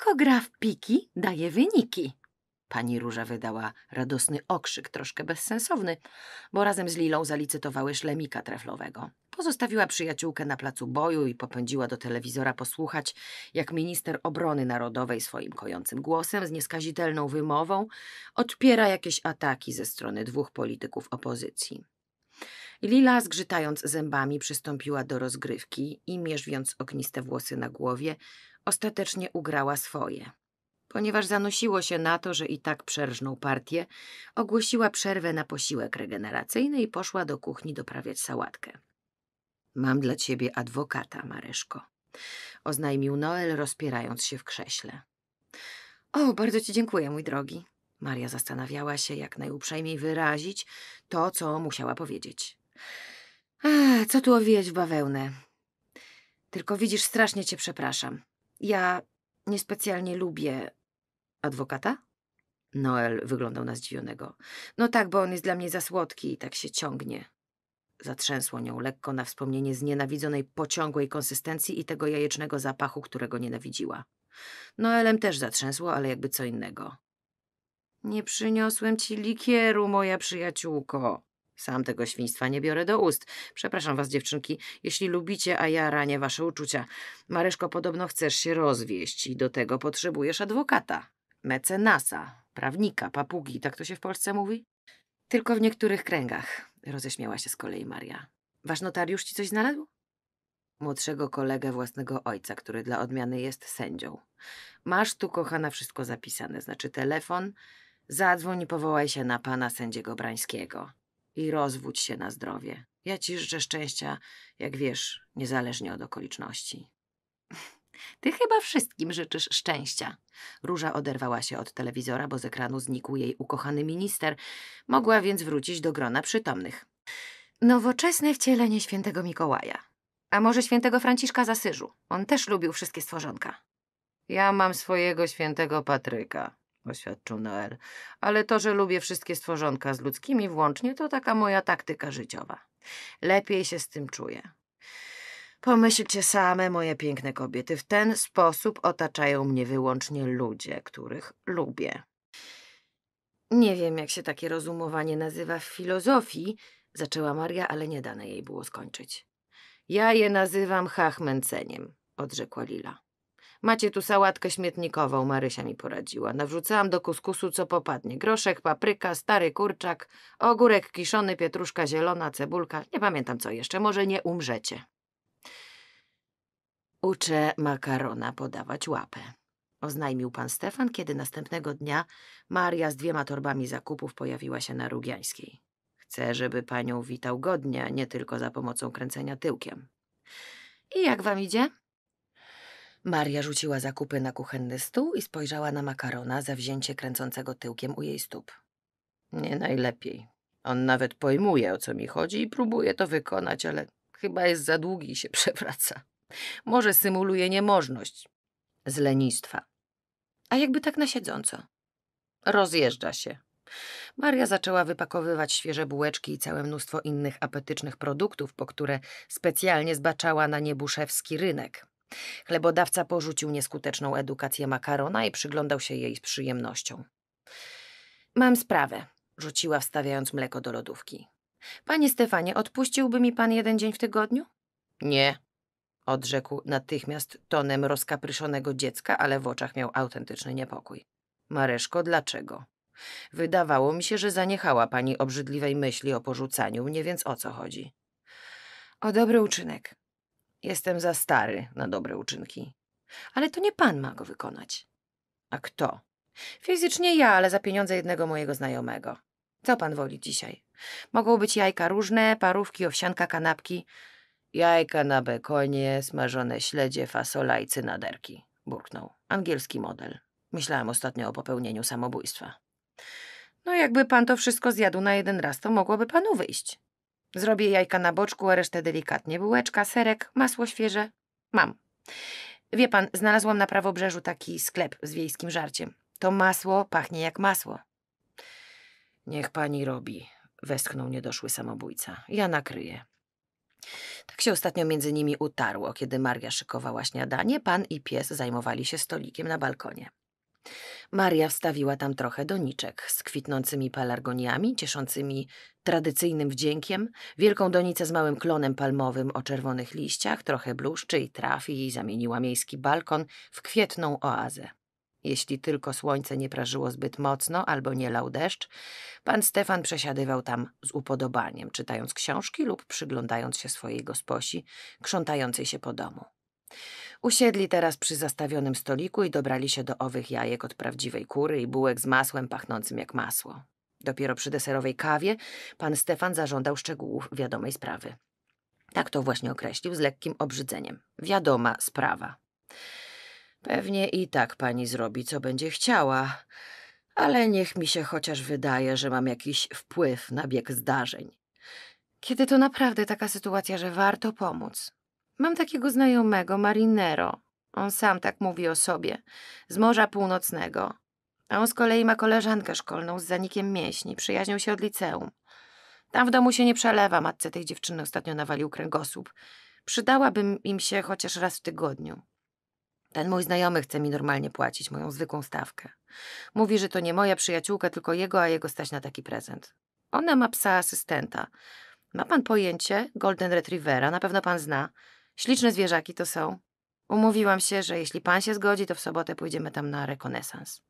tylko gra w piki daje wyniki. Pani Róża wydała radosny okrzyk, troszkę bezsensowny, bo razem z Lilą zalicytowały szlemika treflowego. Pozostawiła przyjaciółkę na placu boju i popędziła do telewizora posłuchać, jak minister obrony narodowej swoim kojącym głosem z nieskazitelną wymową odpiera jakieś ataki ze strony dwóch polityków opozycji. Lila, zgrzytając zębami, przystąpiła do rozgrywki i mierzwiąc ogniste włosy na głowie, ostatecznie ugrała swoje. Ponieważ zanosiło się na to, że i tak przerżną partię, ogłosiła przerwę na posiłek regeneracyjny i poszła do kuchni doprawiać sałatkę. Mam dla ciebie adwokata, Mareszko, oznajmił Noel, rozpierając się w krześle. O, bardzo ci dziękuję, mój drogi. Maria zastanawiała się, jak najuprzejmiej wyrazić to, co musiała powiedzieć. A, co tu owijać w bawełnę? Tylko widzisz, strasznie cię przepraszam. Ja niespecjalnie lubię. Adwokata? Noel wyglądał na zdziwionego. No tak, bo on jest dla mnie za słodki i tak się ciągnie. Zatrzęsło nią lekko na wspomnienie znienawidzonej pociągłej konsystencji i tego jajecznego zapachu, którego nienawidziła. Noelem też zatrzęsło, ale jakby co innego. Nie przyniosłem ci likieru, moja przyjaciółko, sam tego świństwa nie biorę do ust. Przepraszam was, dziewczynki, jeśli lubicie, a ja ranię wasze uczucia. Maryszko, podobno chcesz się rozwieść i do tego potrzebujesz adwokata, mecenasa, prawnika, papugi, tak to się w Polsce mówi? Tylko w niektórych kręgach, roześmiała się z kolei Maria. Wasz notariusz ci coś znalazł? Młodszego kolegę własnego ojca, który dla odmiany jest sędzią. Masz tu, kochana, wszystko zapisane, znaczy telefon. Zadzwoń i powołaj się na pana sędziego Brańskiego i rozwódź się na zdrowie. Ja ci życzę szczęścia, jak wiesz, niezależnie od okoliczności. Ty chyba wszystkim życzysz szczęścia. Róża oderwała się od telewizora, bo z ekranu znikł jej ukochany minister. Mogła więc wrócić do grona przytomnych. Nowoczesne wcielenie świętego Mikołaja. A może świętego Franciszka z On też lubił wszystkie stworzonka. Ja mam swojego świętego Patryka oświadczył Noel. Ale to, że lubię wszystkie stworzonka z ludzkimi włącznie, to taka moja taktyka życiowa. Lepiej się z tym czuję. Pomyślcie same, moje piękne kobiety. W ten sposób otaczają mnie wyłącznie ludzie, których lubię. Nie wiem, jak się takie rozumowanie nazywa w filozofii, zaczęła Maria, ale nie dane jej było skończyć. Ja je nazywam hachmęceniem, odrzekła Lila. Macie tu sałatkę śmietnikową, Marysia mi poradziła. Nawrzucałam do kuskusu, co popadnie. Groszek, papryka, stary kurczak, ogórek kiszony, pietruszka zielona, cebulka. Nie pamiętam co jeszcze, może nie umrzecie. Uczę makarona podawać łapę. Oznajmił pan Stefan, kiedy następnego dnia Maria z dwiema torbami zakupów pojawiła się na Rugiańskiej. Chcę, żeby panią witał godnie, a nie tylko za pomocą kręcenia tyłkiem. I jak wam idzie? Maria rzuciła zakupy na kuchenny stół i spojrzała na makarona wzięcie kręcącego tyłkiem u jej stóp. Nie najlepiej. On nawet pojmuje, o co mi chodzi i próbuje to wykonać, ale chyba jest za długi i się przewraca. Może symuluje niemożność. Z lenistwa. A jakby tak na siedząco. Rozjeżdża się. Maria zaczęła wypakowywać świeże bułeczki i całe mnóstwo innych apetycznych produktów, po które specjalnie zbaczała na niebuszewski rynek. Chlebodawca porzucił nieskuteczną edukację makarona i przyglądał się jej z przyjemnością. Mam sprawę, rzuciła wstawiając mleko do lodówki. Panie Stefanie, odpuściłby mi pan jeden dzień w tygodniu? Nie, odrzekł natychmiast tonem rozkapryszonego dziecka, ale w oczach miał autentyczny niepokój. Mareszko, dlaczego? Wydawało mi się, że zaniechała pani obrzydliwej myśli o porzucaniu mnie, więc o co chodzi? O dobry uczynek. Jestem za stary na dobre uczynki. Ale to nie pan ma go wykonać. A kto? Fizycznie ja, ale za pieniądze jednego mojego znajomego. Co pan woli dzisiaj? Mogą być jajka różne, parówki, owsianka, kanapki. Jajka na bekonie, smażone śledzie, fasola i cynaderki. Burknął. Angielski model. Myślałem ostatnio o popełnieniu samobójstwa. No jakby pan to wszystko zjadł na jeden raz, to mogłoby panu wyjść. Zrobię jajka na boczku, a resztę delikatnie. Bułeczka, serek, masło świeże. Mam. Wie pan, znalazłam na prawobrzeżu taki sklep z wiejskim żarciem. To masło pachnie jak masło. Niech pani robi, westchnął niedoszły samobójca. Ja nakryję. Tak się ostatnio między nimi utarło, kiedy Maria szykowała śniadanie, pan i pies zajmowali się stolikiem na balkonie. Maria wstawiła tam trochę doniczek z kwitnącymi pelargoniami, cieszącymi tradycyjnym wdziękiem, wielką donicę z małym klonem palmowym o czerwonych liściach, trochę bluszczy i traf i zamieniła miejski balkon w kwietną oazę. Jeśli tylko słońce nie prażyło zbyt mocno albo nie lał deszcz, pan Stefan przesiadywał tam z upodobaniem, czytając książki lub przyglądając się swojej gosposi, krzątającej się po domu. Usiedli teraz przy zastawionym stoliku i dobrali się do owych jajek od prawdziwej kury i bułek z masłem pachnącym jak masło. Dopiero przy deserowej kawie pan Stefan zażądał szczegółów wiadomej sprawy. Tak to właśnie określił z lekkim obrzydzeniem. Wiadoma sprawa. Pewnie i tak pani zrobi, co będzie chciała, ale niech mi się chociaż wydaje, że mam jakiś wpływ na bieg zdarzeń. Kiedy to naprawdę taka sytuacja, że warto pomóc? Mam takiego znajomego, marinero. On sam tak mówi o sobie. Z Morza Północnego. A on z kolei ma koleżankę szkolną z zanikiem mięśni. Przyjaźnią się od liceum. Tam w domu się nie przelewa. Matce tej dziewczyny ostatnio nawalił kręgosłup. Przydałabym im się chociaż raz w tygodniu. Ten mój znajomy chce mi normalnie płacić moją zwykłą stawkę. Mówi, że to nie moja przyjaciółka, tylko jego, a jego stać na taki prezent. Ona ma psa asystenta. Ma pan pojęcie? Golden Retrievera, na pewno pan zna. Śliczne zwierzaki to są. Umówiłam się, że jeśli pan się zgodzi, to w sobotę pójdziemy tam na rekonesans.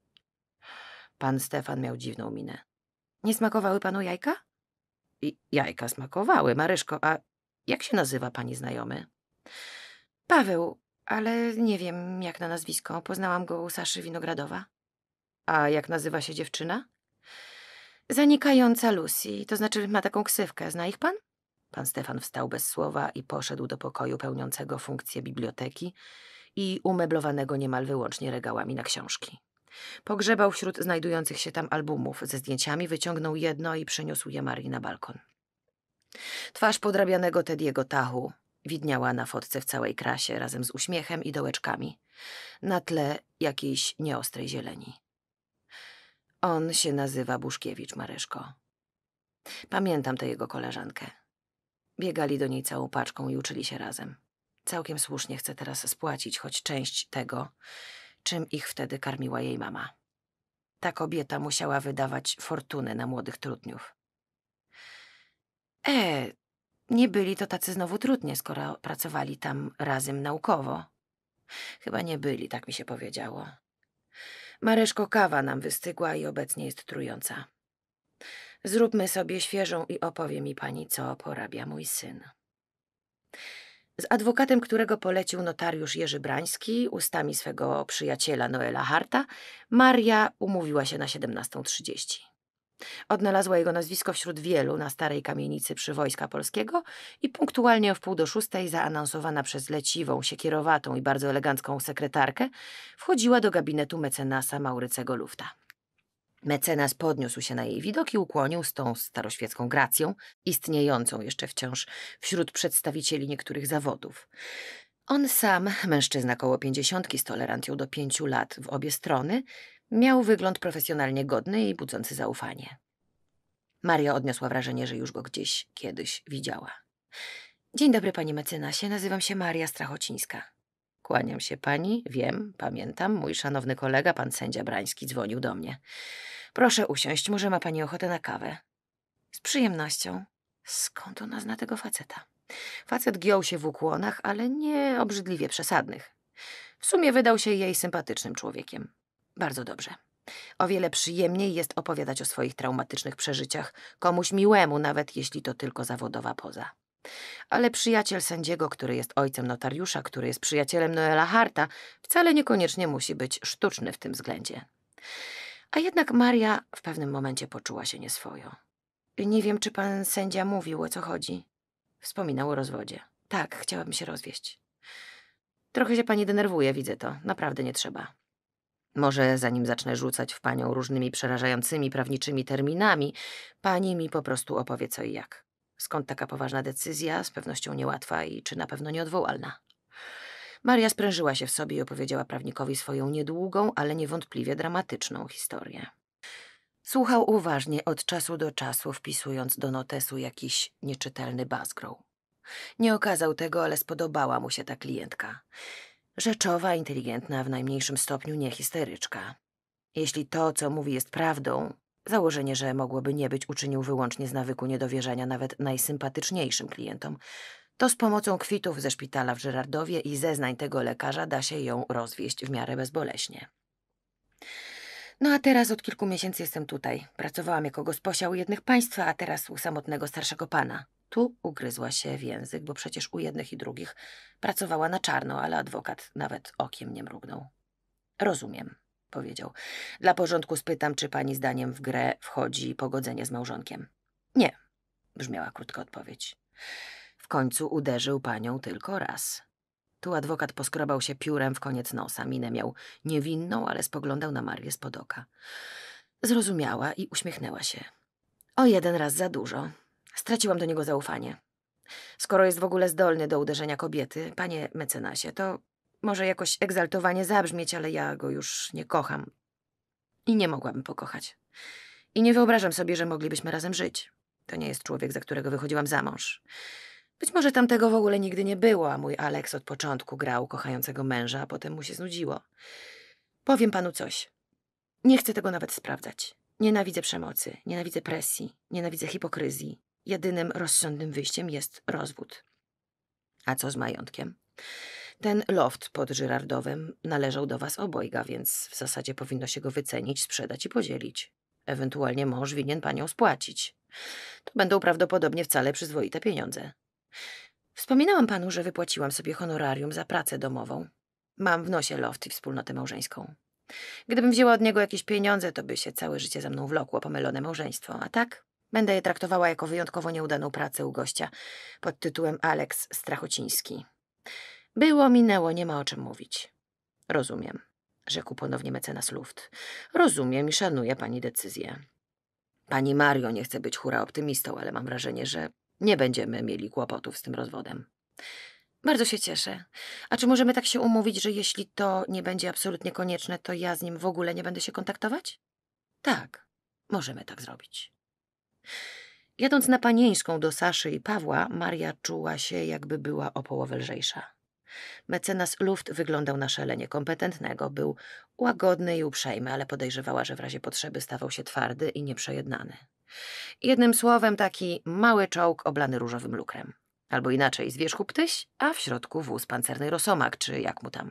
Pan Stefan miał dziwną minę. Nie smakowały panu jajka? I jajka smakowały, Maryszko, a jak się nazywa pani znajomy? Paweł, ale nie wiem jak na nazwisko. Poznałam go u Saszy Winogradowa. A jak nazywa się dziewczyna? Zanikająca Lucy, to znaczy ma taką ksywkę. Zna ich pan? Pan Stefan wstał bez słowa i poszedł do pokoju pełniącego funkcję biblioteki i umeblowanego niemal wyłącznie regałami na książki. Pogrzebał wśród znajdujących się tam albumów ze zdjęciami, wyciągnął jedno i przeniósł je Marii na balkon. Twarz podrabianego Tediego Tahu widniała na fotce w całej krasie razem z uśmiechem i dołeczkami, na tle jakiejś nieostrej zieleni. On się nazywa Buszkiewicz Mareszko. Pamiętam tę jego koleżankę. Biegali do niej całą paczką i uczyli się razem. Całkiem słusznie chce teraz spłacić choć część tego, czym ich wtedy karmiła jej mama. Ta kobieta musiała wydawać fortunę na młodych trudniów. E, nie byli to tacy znowu trudnie, skoro pracowali tam razem naukowo. Chyba nie byli, tak mi się powiedziało. Mareszko kawa nam wystygła i obecnie jest trująca. Zróbmy sobie świeżą i opowie mi pani, co porabia mój syn. Z adwokatem, którego polecił notariusz Jerzy Brański, ustami swego przyjaciela Noela Harta, Maria umówiła się na 17.30. Odnalazła jego nazwisko wśród wielu na starej kamienicy przy Wojska Polskiego i punktualnie o wpół do szóstej zaanonsowana przez leciwą, siekierowatą i bardzo elegancką sekretarkę wchodziła do gabinetu mecenasa Maurycego Lufta. Mecenas podniósł się na jej widok i ukłonił z tą staroświecką gracją, istniejącą jeszcze wciąż wśród przedstawicieli niektórych zawodów. On sam, mężczyzna koło pięćdziesiątki z tolerancją do pięciu lat w obie strony, miał wygląd profesjonalnie godny i budzący zaufanie. Maria odniosła wrażenie, że już go gdzieś kiedyś widziała. Dzień dobry, panie mecenasie. Nazywam się Maria Strachocińska. Kłaniam się pani, wiem, pamiętam, mój szanowny kolega, pan sędzia Brański, dzwonił do mnie. Proszę usiąść, może ma pani ochotę na kawę? Z przyjemnością. Skąd ona zna tego faceta? Facet giął się w ukłonach, ale nie obrzydliwie przesadnych. W sumie wydał się jej sympatycznym człowiekiem. Bardzo dobrze. O wiele przyjemniej jest opowiadać o swoich traumatycznych przeżyciach komuś miłemu, nawet jeśli to tylko zawodowa poza. Ale przyjaciel sędziego, który jest ojcem notariusza, który jest przyjacielem Noela Harta, wcale niekoniecznie musi być sztuczny w tym względzie. A jednak Maria w pewnym momencie poczuła się nieswojo. Nie wiem, czy pan sędzia mówił, o co chodzi. Wspominał o rozwodzie. Tak, chciałabym się rozwieść. Trochę się pani denerwuje, widzę to. Naprawdę nie trzeba. Może zanim zacznę rzucać w panią różnymi przerażającymi prawniczymi terminami, pani mi po prostu opowie co i jak. Skąd taka poważna decyzja, z pewnością niełatwa i czy na pewno nieodwołalna? Maria sprężyła się w sobie i opowiedziała prawnikowi swoją niedługą, ale niewątpliwie dramatyczną historię. Słuchał uważnie od czasu do czasu, wpisując do notesu jakiś nieczytelny bazgrow. Nie okazał tego, ale spodobała mu się ta klientka. Rzeczowa, inteligentna, w najmniejszym stopniu nie histeryczka. Jeśli to, co mówi, jest prawdą, Założenie, że mogłoby nie być, uczynił wyłącznie z nawyku niedowierzania nawet najsympatyczniejszym klientom. To z pomocą kwitów ze szpitala w Żerardowie i zeznań tego lekarza da się ją rozwieść w miarę bezboleśnie. No a teraz od kilku miesięcy jestem tutaj. Pracowałam jako gosposia u jednych państwa, a teraz u samotnego starszego pana. Tu ugryzła się w język, bo przecież u jednych i drugich pracowała na czarno, ale adwokat nawet okiem nie mrugnął. Rozumiem, powiedział. Dla porządku spytam, czy pani zdaniem w grę wchodzi pogodzenie z małżonkiem. Nie, brzmiała krótka odpowiedź. W końcu uderzył panią tylko raz. Tu adwokat poskrobał się piórem w koniec nosa. Minę miał niewinną, ale spoglądał na Marię spod oka. Zrozumiała i uśmiechnęła się. O jeden raz za dużo. Straciłam do niego zaufanie. Skoro jest w ogóle zdolny do uderzenia kobiety, panie mecenasie, to może jakoś egzaltowanie zabrzmieć, ale ja go już nie kocham. I nie mogłabym pokochać. I nie wyobrażam sobie, że moglibyśmy razem żyć. To nie jest człowiek, za którego wychodziłam za mąż. Być może tamtego w ogóle nigdy nie było, a mój Aleks od początku grał kochającego męża, a potem mu się znudziło. Powiem panu coś. Nie chcę tego nawet sprawdzać. Nienawidzę przemocy, nienawidzę presji, nienawidzę hipokryzji. Jedynym rozsądnym wyjściem jest rozwód. A co z majątkiem? Ten loft pod Żyrardowem należał do was obojga, więc w zasadzie powinno się go wycenić, sprzedać i podzielić. Ewentualnie mąż winien panią spłacić. To będą prawdopodobnie wcale przyzwoite pieniądze. Wspominałam panu, że wypłaciłam sobie honorarium za pracę domową. Mam w nosie loft i wspólnotę małżeńską. Gdybym wzięła od niego jakieś pieniądze, to by się całe życie za mną wlokło pomylone małżeństwo, a tak będę je traktowała jako wyjątkowo nieudaną pracę u gościa pod tytułem Aleks Strachociński. Było, minęło, nie ma o czym mówić. Rozumiem, rzekł ponownie mecenas Luft. Rozumiem i szanuję pani decyzję. Pani Mario nie chce być hura optymistą, ale mam wrażenie, że nie będziemy mieli kłopotów z tym rozwodem. Bardzo się cieszę. A czy możemy tak się umówić, że jeśli to nie będzie absolutnie konieczne, to ja z nim w ogóle nie będę się kontaktować? Tak, możemy tak zrobić. Jadąc na panieńską do Saszy i Pawła, Maria czuła się, jakby była o połowę lżejsza. Mecenas Luft wyglądał na szalenie kompetentnego. Był łagodny i uprzejmy, ale podejrzewała, że w razie potrzeby stawał się twardy i nieprzejednany. Jednym słowem taki mały czołg oblany różowym lukrem. Albo inaczej, z wierzchu ptyś, a w środku wóz pancerny rosomak, czy jak mu tam.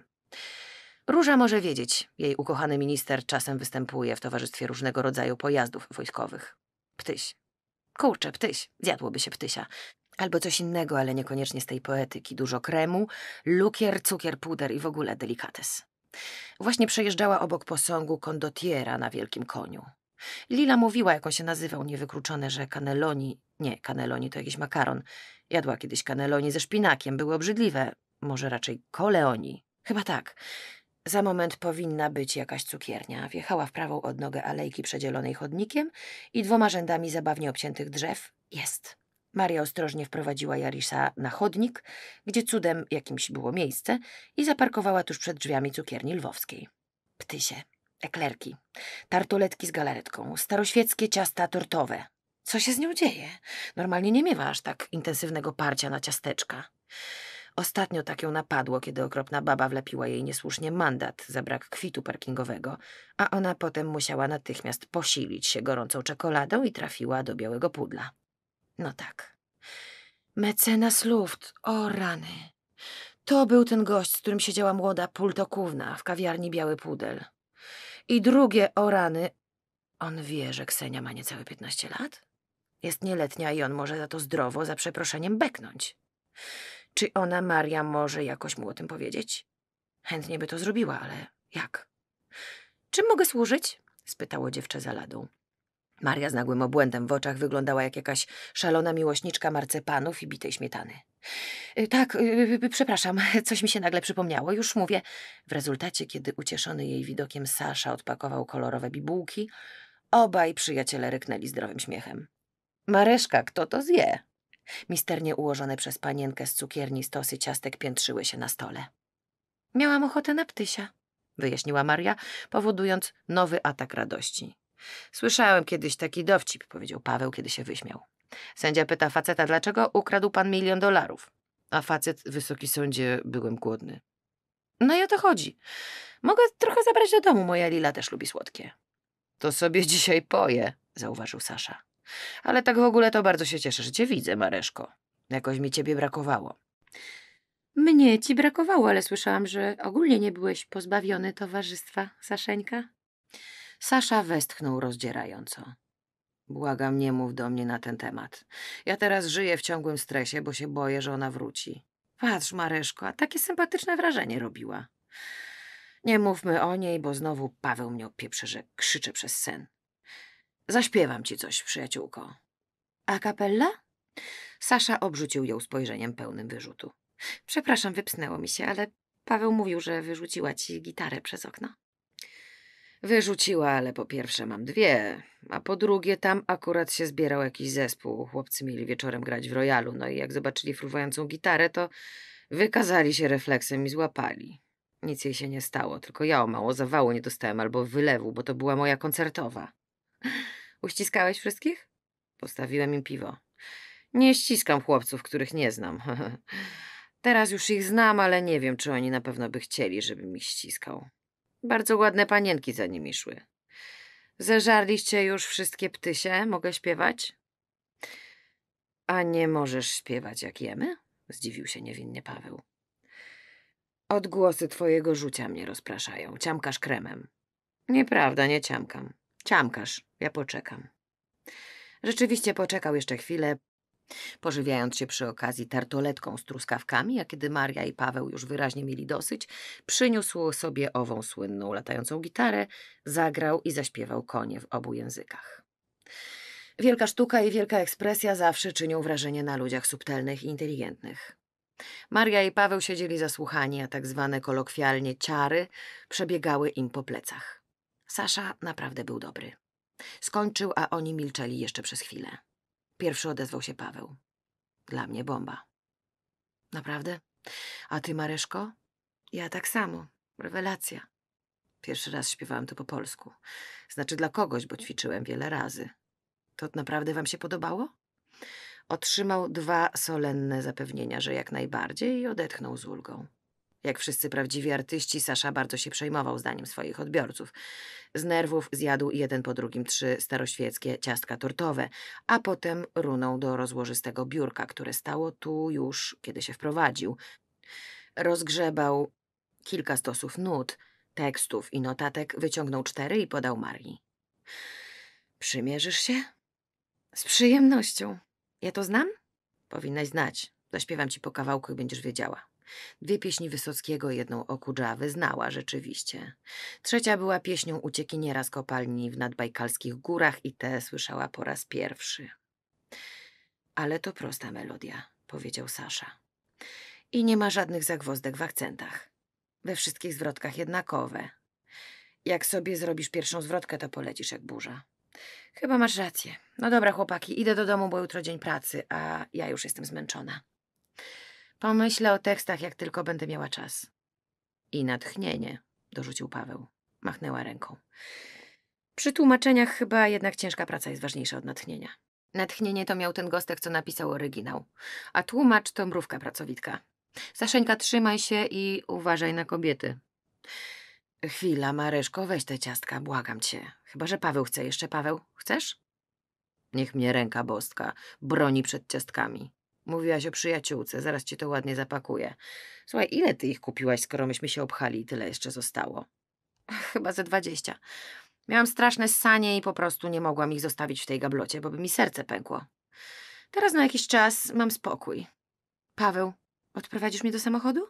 Róża może wiedzieć, jej ukochany minister czasem występuje w towarzystwie różnego rodzaju pojazdów wojskowych. Ptyś. Kurczę, ptyś. Zjadłoby się ptysia. Albo coś innego, ale niekoniecznie z tej poetyki. Dużo kremu, lukier, cukier, puder i w ogóle delikates. Właśnie przejeżdżała obok posągu kondotiera na wielkim koniu. Lila mówiła, jak on się nazywał, niewykluczone, że kaneloni... Nie, kaneloni to jakiś makaron. Jadła kiedyś kaneloni ze szpinakiem, były obrzydliwe. Może raczej koleoni. Chyba tak. Za moment powinna być jakaś cukiernia. Wjechała w prawą odnogę alejki przedzielonej chodnikiem i dwoma rzędami zabawnie obciętych drzew. Jest. Maria ostrożnie wprowadziła Jarisa na chodnik, gdzie cudem jakimś było miejsce i zaparkowała tuż przed drzwiami cukierni lwowskiej. Ptysie, eklerki, tartoletki z galaretką, staroświeckie ciasta tortowe. Co się z nią dzieje? Normalnie nie miewa aż tak intensywnego parcia na ciasteczka. Ostatnio tak ją napadło, kiedy okropna baba wlepiła jej niesłusznie mandat za brak kwitu parkingowego, a ona potem musiała natychmiast posilić się gorącą czekoladą i trafiła do białego pudla. No tak. Mecenas Luft, o rany. To był ten gość, z którym siedziała młoda pultokówna w kawiarni Biały Pudel. I drugie, o rany. On wie, że Ksenia ma niecałe 15 lat? Jest nieletnia i on może za to zdrowo, za przeproszeniem, beknąć. Czy ona, Maria, może jakoś mu o tym powiedzieć? Chętnie by to zrobiła, ale jak? Czym mogę służyć? spytało dziewczę za ladą. Maria z nagłym obłędem w oczach wyglądała jak jakaś szalona miłośniczka marcepanów i bitej śmietany. Y, tak, y, y, przepraszam, coś mi się nagle przypomniało, już mówię. W rezultacie, kiedy ucieszony jej widokiem Sasza odpakował kolorowe bibułki, obaj przyjaciele ryknęli zdrowym śmiechem. Mareszka, kto to zje? Misternie ułożone przez panienkę z cukierni stosy ciastek piętrzyły się na stole. Miałam ochotę na ptysia, wyjaśniła Maria, powodując nowy atak radości. Słyszałem kiedyś taki dowcip, powiedział Paweł, kiedy się wyśmiał. Sędzia pyta faceta, dlaczego ukradł pan milion dolarów? A facet, wysoki sądzie, byłem głodny. No i o to chodzi. Mogę trochę zabrać do domu, moja Lila też lubi słodkie. To sobie dzisiaj poję, zauważył Sasza. Ale tak w ogóle to bardzo się cieszę, że cię widzę, Mareszko. Jakoś mi ciebie brakowało. Mnie ci brakowało, ale słyszałam, że ogólnie nie byłeś pozbawiony towarzystwa, Saszeńka. Sasza westchnął rozdzierająco. Błagam, nie mów do mnie na ten temat. Ja teraz żyję w ciągłym stresie, bo się boję, że ona wróci. Patrz, Mareszko, a takie sympatyczne wrażenie robiła. Nie mówmy o niej, bo znowu Paweł mnie opieprzy, że krzyczę przez sen. Zaśpiewam ci coś, przyjaciółko. A kapella? Sasza obrzucił ją spojrzeniem pełnym wyrzutu. Przepraszam, wypsnęło mi się, ale Paweł mówił, że wyrzuciła ci gitarę przez okno. Wyrzuciła, ale po pierwsze mam dwie, a po drugie tam akurat się zbierał jakiś zespół. Chłopcy mieli wieczorem grać w royalu, no i jak zobaczyli fruwającą gitarę, to wykazali się refleksem i złapali. Nic jej się nie stało, tylko ja o mało zawału nie dostałem albo wylewu, bo to była moja koncertowa. Uściskałeś wszystkich? Postawiłem im piwo. Nie ściskam chłopców, których nie znam. Teraz już ich znam, ale nie wiem, czy oni na pewno by chcieli, żebym ich ściskał. Bardzo ładne panienki za nimi szły. Zeżarliście już wszystkie ptysie? Mogę śpiewać? A nie możesz śpiewać jak jemy? Zdziwił się niewinnie Paweł. Odgłosy twojego rzucia mnie rozpraszają. Ciamkasz kremem. Nieprawda, nie ciamkam. Ciamkasz, ja poczekam. Rzeczywiście poczekał jeszcze chwilę, Pożywiając się przy okazji tartoletką z truskawkami, a kiedy Maria i Paweł już wyraźnie mieli dosyć, przyniósł sobie ową słynną latającą gitarę, zagrał i zaśpiewał konie w obu językach. Wielka sztuka i wielka ekspresja zawsze czynią wrażenie na ludziach subtelnych i inteligentnych. Maria i Paweł siedzieli zasłuchani, a tak zwane kolokwialnie ciary przebiegały im po plecach. Sasza naprawdę był dobry. Skończył, a oni milczeli jeszcze przez chwilę. Pierwszy odezwał się Paweł. Dla mnie bomba. Naprawdę? A ty, Mareszko? Ja tak samo. Rewelacja. Pierwszy raz śpiewałem to po polsku. Znaczy dla kogoś, bo ćwiczyłem wiele razy. To naprawdę wam się podobało? Otrzymał dwa solenne zapewnienia, że jak najbardziej i odetchnął z ulgą. Jak wszyscy prawdziwi artyści, Sasza bardzo się przejmował zdaniem swoich odbiorców. Z nerwów zjadł jeden po drugim trzy staroświeckie ciastka tortowe, a potem runął do rozłożystego biurka, które stało tu już, kiedy się wprowadził. Rozgrzebał kilka stosów nut, tekstów i notatek, wyciągnął cztery i podał Marii. Przymierzysz się? Z przyjemnością. Ja to znam? Powinnaś znać. Zaśpiewam ci po kawałku i będziesz wiedziała. Dwie pieśni Wysockiego, jedną o Kudżawy, znała rzeczywiście. Trzecia była pieśnią uciekiniera z kopalni w nadbajkalskich górach i tę słyszała po raz pierwszy. Ale to prosta melodia, powiedział Sasza. I nie ma żadnych zagwozdek w akcentach. We wszystkich zwrotkach jednakowe. Jak sobie zrobisz pierwszą zwrotkę, to polecisz jak burza. Chyba masz rację. No dobra, chłopaki, idę do domu, bo jutro dzień pracy, a ja już jestem zmęczona. Pomyślę o tekstach, jak tylko będę miała czas. I natchnienie, dorzucił Paweł. Machnęła ręką. Przy tłumaczeniach chyba jednak ciężka praca jest ważniejsza od natchnienia. Natchnienie to miał ten gostek, co napisał oryginał, a tłumacz to mrówka pracowitka. Saszeńka, trzymaj się i uważaj na kobiety. Chwila, Maryszko, weź te ciastka, błagam cię. Chyba, że Paweł chce jeszcze. Paweł, chcesz? Niech mnie ręka boska broni przed ciastkami. Mówiłaś o przyjaciółce, zaraz ci to ładnie zapakuję. Słuchaj, ile ty ich kupiłaś, skoro myśmy się obchali i tyle jeszcze zostało? Chyba ze dwadzieścia. Miałam straszne sanie i po prostu nie mogłam ich zostawić w tej gablocie, bo by mi serce pękło. Teraz na jakiś czas mam spokój. Paweł, odprowadzisz mnie do samochodu?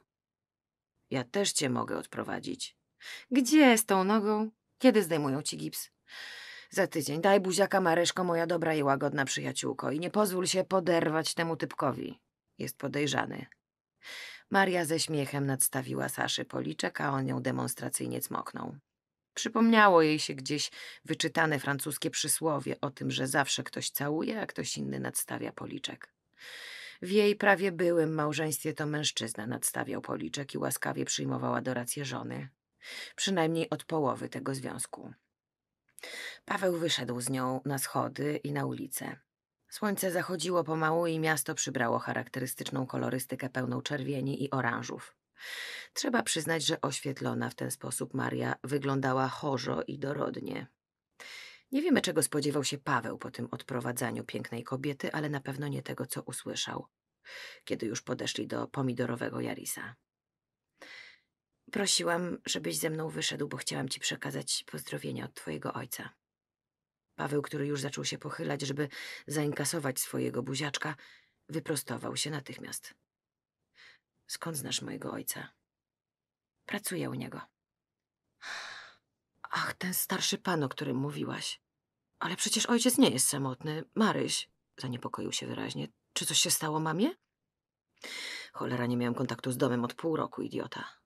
Ja też cię mogę odprowadzić. Gdzie z tą nogą? Kiedy zdejmują ci gips? Za tydzień daj buziaka Maryszko, moja dobra i łagodna przyjaciółko i nie pozwól się poderwać temu typkowi. Jest podejrzany. Maria ze śmiechem nadstawiła Saszy policzek, a on ją demonstracyjnie cmoknął. Przypomniało jej się gdzieś wyczytane francuskie przysłowie o tym, że zawsze ktoś całuje, a ktoś inny nadstawia policzek. W jej prawie byłym małżeństwie to mężczyzna nadstawiał policzek i łaskawie przyjmowała do racji żony. Przynajmniej od połowy tego związku. Paweł wyszedł z nią na schody i na ulicę. Słońce zachodziło pomału i miasto przybrało charakterystyczną kolorystykę pełną czerwieni i oranżów. Trzeba przyznać, że oświetlona w ten sposób Maria wyglądała chorzo i dorodnie. Nie wiemy, czego spodziewał się Paweł po tym odprowadzaniu pięknej kobiety, ale na pewno nie tego, co usłyszał, kiedy już podeszli do pomidorowego Jarisa. Prosiłam, żebyś ze mną wyszedł, bo chciałam ci przekazać pozdrowienia od twojego ojca. Paweł, który już zaczął się pochylać, żeby zainkasować swojego buziaczka, wyprostował się natychmiast. Skąd znasz mojego ojca? Pracuję u niego. Ach, ten starszy pan, o którym mówiłaś. Ale przecież ojciec nie jest samotny. Maryś, zaniepokoił się wyraźnie. Czy coś się stało mamie? Cholera, nie miałem kontaktu z domem od pół roku, idiota.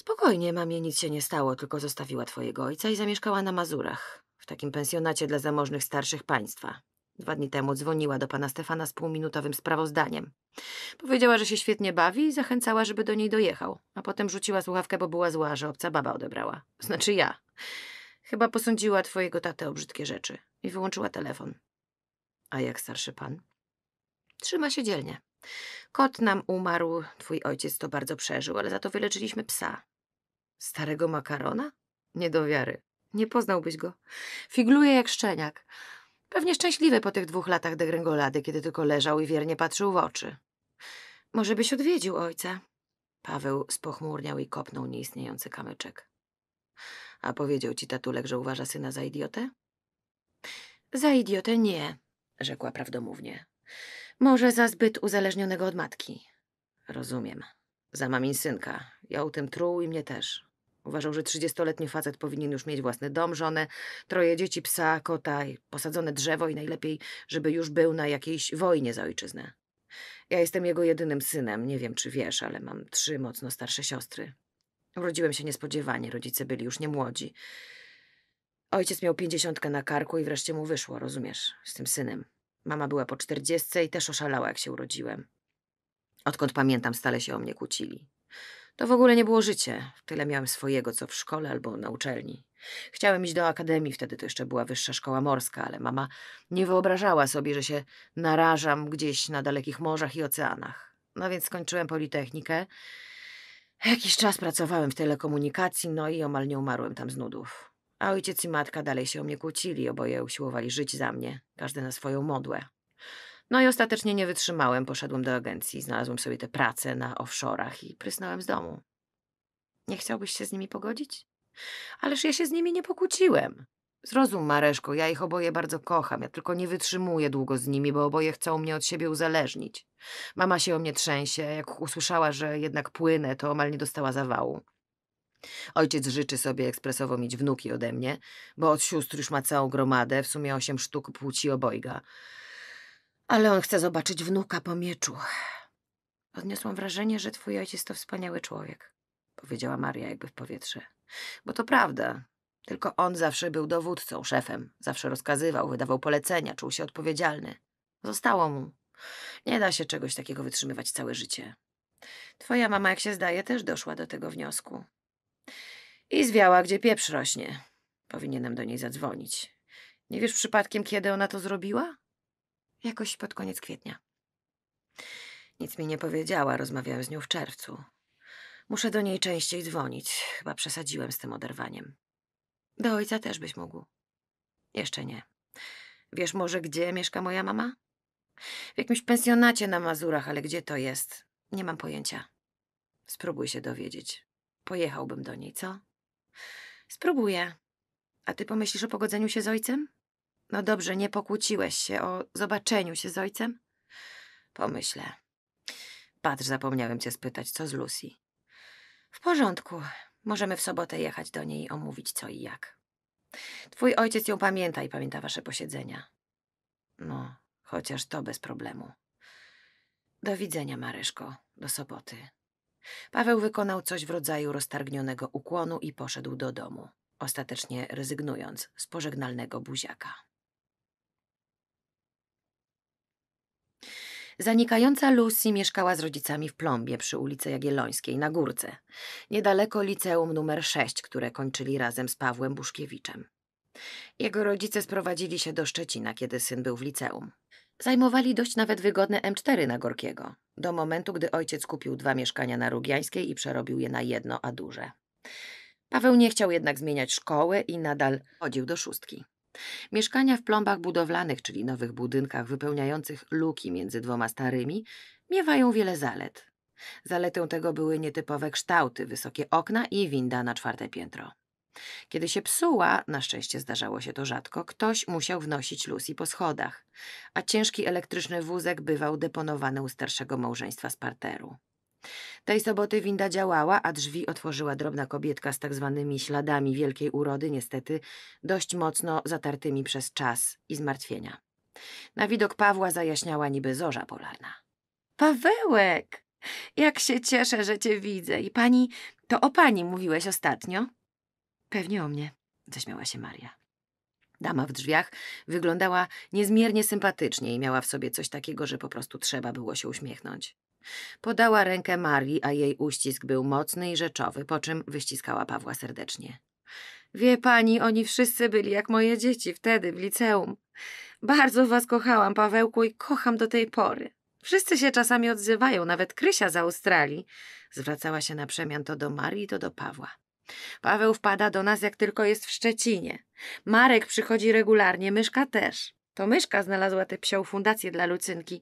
Spokojnie, mamie nic się nie stało, tylko zostawiła twojego ojca i zamieszkała na Mazurach, w takim pensjonacie dla zamożnych starszych państwa. Dwa dni temu dzwoniła do pana Stefana z półminutowym sprawozdaniem. Powiedziała, że się świetnie bawi i zachęcała, żeby do niej dojechał, a potem rzuciła słuchawkę, bo była zła, że obca baba odebrała. Znaczy ja. Chyba posądziła twojego tatę o brzydkie rzeczy i wyłączyła telefon. A jak starszy pan? Trzyma się dzielnie. Kot nam umarł, twój ojciec to bardzo przeżył, ale za to wyleczyliśmy psa. Starego makarona? Nie do wiary. Nie poznałbyś go. Figluje jak szczeniak. Pewnie szczęśliwy po tych dwóch latach degrengolady, kiedy tylko leżał i wiernie patrzył w oczy. Może byś odwiedził ojca? Paweł spochmurniał i kopnął nieistniejący kamyczek. A powiedział ci tatulek, że uważa syna za idiotę? Za idiotę nie, rzekła prawdomównie. Może za zbyt uzależnionego od matki. Rozumiem. Za mamin synka. Ja u tym truł i mnie też. Uważał, że trzydziestoletni facet powinien już mieć własny dom, żonę, troje dzieci, psa, kota, posadzone drzewo i najlepiej, żeby już był na jakiejś wojnie za ojczyznę. Ja jestem jego jedynym synem, nie wiem czy wiesz, ale mam trzy mocno starsze siostry. Urodziłem się niespodziewanie, rodzice byli już nie młodzi. Ojciec miał pięćdziesiątkę na karku i wreszcie mu wyszło, rozumiesz, z tym synem. Mama była po czterdziestce i też oszalała, jak się urodziłem. Odkąd pamiętam, stale się o mnie kłócili. To w ogóle nie było życie. Tyle miałem swojego, co w szkole albo na uczelni. Chciałem iść do akademii, wtedy to jeszcze była wyższa szkoła morska, ale mama nie wyobrażała sobie, że się narażam gdzieś na dalekich morzach i oceanach. No więc skończyłem politechnikę. Jakiś czas pracowałem w telekomunikacji, no i omal nie umarłem tam z nudów. A ojciec i matka dalej się o mnie kłócili, oboje usiłowali żyć za mnie, każdy na swoją modłę. No i ostatecznie nie wytrzymałem, poszedłem do agencji, znalazłem sobie tę pracę na offshore'ach i prysnąłem z domu. Nie chciałbyś się z nimi pogodzić? Ależ ja się z nimi nie pokłóciłem. Zrozum, Mareszko, ja ich oboje bardzo kocham, ja tylko nie wytrzymuję długo z nimi, bo oboje chcą mnie od siebie uzależnić. Mama się o mnie trzęsie, jak usłyszała, że jednak płynę, to omal nie dostała zawału. Ojciec życzy sobie ekspresowo mieć wnuki ode mnie, bo od sióstr już ma całą gromadę, w sumie osiem sztuk płci obojga. Ale on chce zobaczyć wnuka po mieczu. Odniosłam wrażenie, że twój ojciec to wspaniały człowiek, powiedziała Maria jakby w powietrze. Bo to prawda. Tylko on zawsze był dowódcą, szefem. Zawsze rozkazywał, wydawał polecenia, czuł się odpowiedzialny. Zostało mu. Nie da się czegoś takiego wytrzymywać całe życie. Twoja mama, jak się zdaje, też doszła do tego wniosku. I zwiała, gdzie pieprz rośnie. Powinienem do niej zadzwonić. Nie wiesz przypadkiem, kiedy ona to zrobiła? Jakoś pod koniec kwietnia. Nic mi nie powiedziała, rozmawiałem z nią w czerwcu. Muszę do niej częściej dzwonić. Chyba przesadziłem z tym oderwaniem. Do ojca też byś mógł. Jeszcze nie. Wiesz może, gdzie mieszka moja mama? W jakimś pensjonacie na Mazurach, ale gdzie to jest? Nie mam pojęcia. Spróbuj się dowiedzieć. Pojechałbym do niej, co? Spróbuję. A ty pomyślisz o pogodzeniu się z ojcem? No dobrze, nie pokłóciłeś się o zobaczeniu się z ojcem? Pomyślę. Patrz, zapomniałem cię spytać, co z Lucy? W porządku. Możemy w sobotę jechać do niej i omówić co i jak. Twój ojciec ją pamięta i pamięta wasze posiedzenia. No, chociaż to bez problemu. Do widzenia, Maryszko. Do soboty. Paweł wykonał coś w rodzaju roztargnionego ukłonu i poszedł do domu, ostatecznie rezygnując z pożegnalnego buziaka. Zanikająca Lucy mieszkała z rodzicami w Plombie przy ulicy Jagiellońskiej na Górce, niedaleko liceum numer 6, które kończyli razem z Pawłem Buszkiewiczem. Jego rodzice sprowadzili się do Szczecina, kiedy syn był w liceum. Zajmowali dość nawet wygodne M4 na Gorkiego, do momentu, gdy ojciec kupił dwa mieszkania na Rugiańskiej i przerobił je na jedno, a duże. Paweł nie chciał jednak zmieniać szkoły i nadal chodził do szóstki. Mieszkania w plombach budowlanych, czyli nowych budynkach wypełniających luki między dwoma starymi, miewają wiele zalet. Zaletą tego były nietypowe kształty, wysokie okna i winda na czwarte piętro. Kiedy się psuła, na szczęście zdarzało się to rzadko, ktoś musiał wnosić Lucy po schodach, a ciężki elektryczny wózek bywał deponowany u starszego małżeństwa z parteru. Tej soboty winda działała, a drzwi otworzyła drobna kobietka z tak zwanymi śladami wielkiej urody, niestety dość mocno zatartymi przez czas i zmartwienia. Na widok Pawła zajaśniała niby zorza polarna. Pawełek! Jak się cieszę, że cię widzę. I pani, to o pani mówiłeś ostatnio? Pewnie o mnie, zaśmiała się Maria. Dama w drzwiach wyglądała niezmiernie sympatycznie i miała w sobie coś takiego, że po prostu trzeba było się uśmiechnąć. Podała rękę Marii, a jej uścisk był mocny i rzeczowy, po czym wyściskała Pawła serdecznie. Wie pani, oni wszyscy byli jak moje dzieci wtedy w liceum. Bardzo was kochałam, Pawełku, i kocham do tej pory. Wszyscy się czasami odzywają, nawet Krysia z Australii. Zwracała się na przemian to do Marii, to do Pawła. Paweł wpada do nas, jak tylko jest w Szczecinie. Marek przychodzi regularnie, myszka też. To myszka znalazła tę psią fundację dla Lucynki.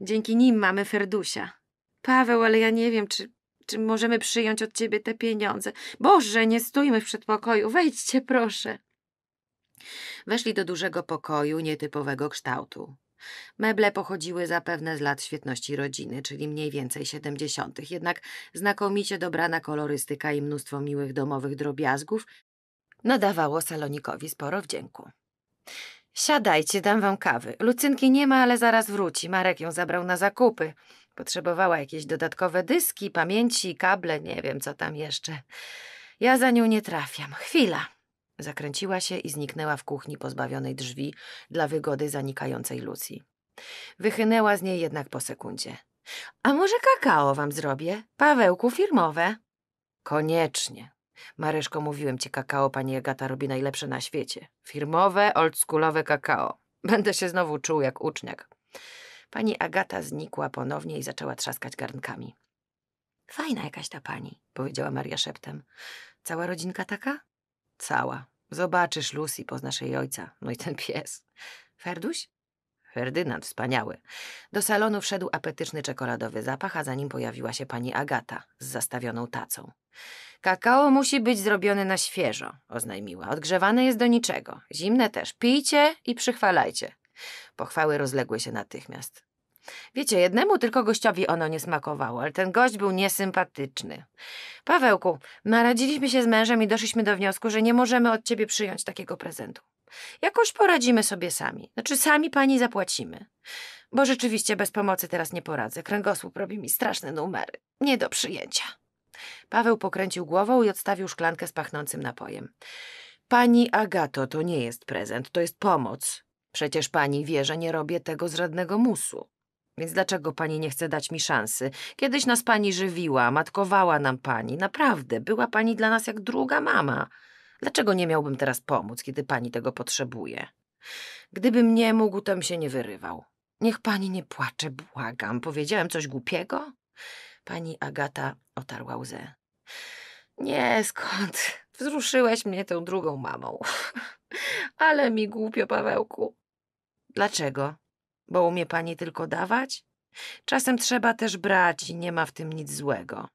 Dzięki nim mamy Ferdusia. Paweł, ale ja nie wiem, czy, czy możemy przyjąć od ciebie te pieniądze. Boże, nie stójmy w przedpokoju, wejdźcie proszę. Weszli do dużego pokoju nietypowego kształtu. Meble pochodziły zapewne z lat świetności rodziny, czyli mniej więcej 70., jednak znakomicie dobrana kolorystyka i mnóstwo miłych domowych drobiazgów nadawało salonikowi sporo wdzięku. Siadajcie, dam wam kawy. Lucynki nie ma, ale zaraz wróci. Marek ją zabrał na zakupy. Potrzebowała jakieś dodatkowe dyski, pamięci, kable, nie wiem co tam jeszcze. Ja za nią nie trafiam. Chwila. Zakręciła się i zniknęła w kuchni pozbawionej drzwi dla wygody zanikającej Lucy. Wychynęła z niej jednak po sekundzie. A może kakao wam zrobię? Pawełku firmowe. Koniecznie. Mareszko, mówiłem ci, kakao pani Agata robi najlepsze na świecie. Firmowe, oldschoolowe kakao. Będę się znowu czuł jak uczniak. Pani Agata znikła ponownie i zaczęła trzaskać garnkami. Fajna jakaś ta pani, powiedziała Maria szeptem. Cała rodzinka taka? Cała. Zobaczysz Lucy, poznasz jej ojca. No i ten pies. Ferduś? Ferdynand, wspaniały. Do salonu wszedł apetyczny czekoladowy zapach, a za nim pojawiła się pani Agata z zastawioną tacą. Kakao musi być zrobione na świeżo, oznajmiła. Odgrzewane jest do niczego. Zimne też. Pijcie i przychwalajcie. Pochwały rozległy się natychmiast. Wiecie, jednemu tylko gościowi ono nie smakowało, ale ten gość był niesympatyczny. Pawełku, naradziliśmy się z mężem i doszliśmy do wniosku, że nie możemy od ciebie przyjąć takiego prezentu. Jakoś poradzimy sobie sami. Znaczy, sami pani zapłacimy. Bo rzeczywiście bez pomocy teraz nie poradzę. Kręgosłup robi mi straszne numery. Nie do przyjęcia. Paweł pokręcił głową i odstawił szklankę z pachnącym napojem. Pani Agato, to nie jest prezent, to jest pomoc. Przecież pani wie, że nie robię tego z żadnego musu. Więc dlaczego pani nie chce dać mi szansy? Kiedyś nas pani żywiła, matkowała nam pani. Naprawdę, była pani dla nas jak druga mama. Dlaczego nie miałbym teraz pomóc, kiedy pani tego potrzebuje? Gdybym nie mógł, to bym się nie wyrywał. Niech pani nie płacze, błagam. Powiedziałem coś głupiego? Pani Agata otarła łzę. Nie, skąd? Wzruszyłeś mnie tą drugą mamą. Ale mi głupio, Pawełku. Dlaczego? bo umie pani tylko dawać? Czasem trzeba też brać i nie ma w tym nic złego.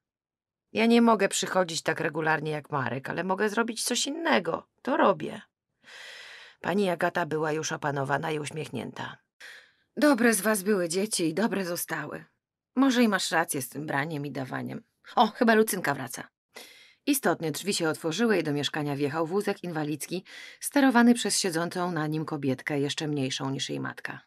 Ja nie mogę przychodzić tak regularnie jak Marek, ale mogę zrobić coś innego. To robię. Pani Agata była już opanowana i uśmiechnięta. Dobre z was były dzieci i dobre zostały. Może i masz rację z tym braniem i dawaniem. O, chyba Lucynka wraca. Istotnie drzwi się otworzyły i do mieszkania wjechał wózek inwalidzki, sterowany przez siedzącą na nim kobietkę jeszcze mniejszą niż jej matka.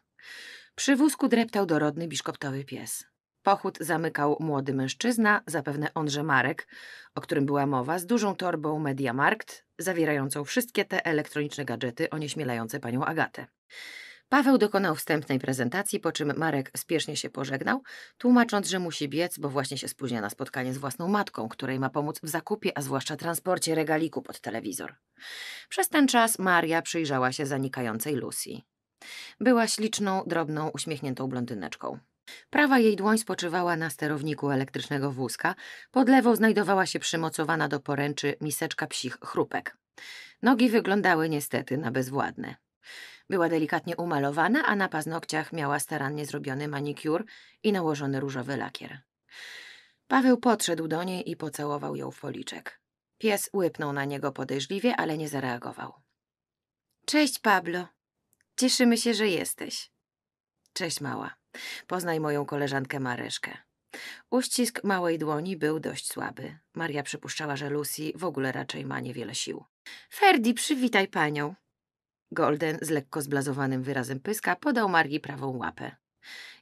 Przy wózku dreptał dorodny biszkoptowy pies. Pochód zamykał młody mężczyzna, zapewne onże Marek, o którym była mowa, z dużą torbą Mediamarkt, zawierającą wszystkie te elektroniczne gadżety onieśmielające panią Agatę. Paweł dokonał wstępnej prezentacji, po czym Marek spiesznie się pożegnał, tłumacząc, że musi biec, bo właśnie się spóźnia na spotkanie z własną matką, której ma pomóc w zakupie, a zwłaszcza transporcie regaliku pod telewizor. Przez ten czas Maria przyjrzała się zanikającej Lucy. Była śliczną, drobną, uśmiechniętą blondyneczką. Prawa jej dłoń spoczywała na sterowniku elektrycznego wózka, pod lewą znajdowała się przymocowana do poręczy miseczka psich chrupek. Nogi wyglądały niestety na bezwładne. Była delikatnie umalowana, a na paznokciach miała starannie zrobiony manikur i nałożony różowy lakier. Paweł podszedł do niej i pocałował ją w policzek. Pies łypnął na niego podejrzliwie, ale nie zareagował. Cześć, Pablo, Cieszymy się, że jesteś. Cześć, mała. Poznaj moją koleżankę Maryszkę. Uścisk małej dłoni był dość słaby. Maria przypuszczała, że Lucy w ogóle raczej ma niewiele sił. Ferdi, przywitaj panią. Golden z lekko zblazowanym wyrazem pyska podał Margi prawą łapę.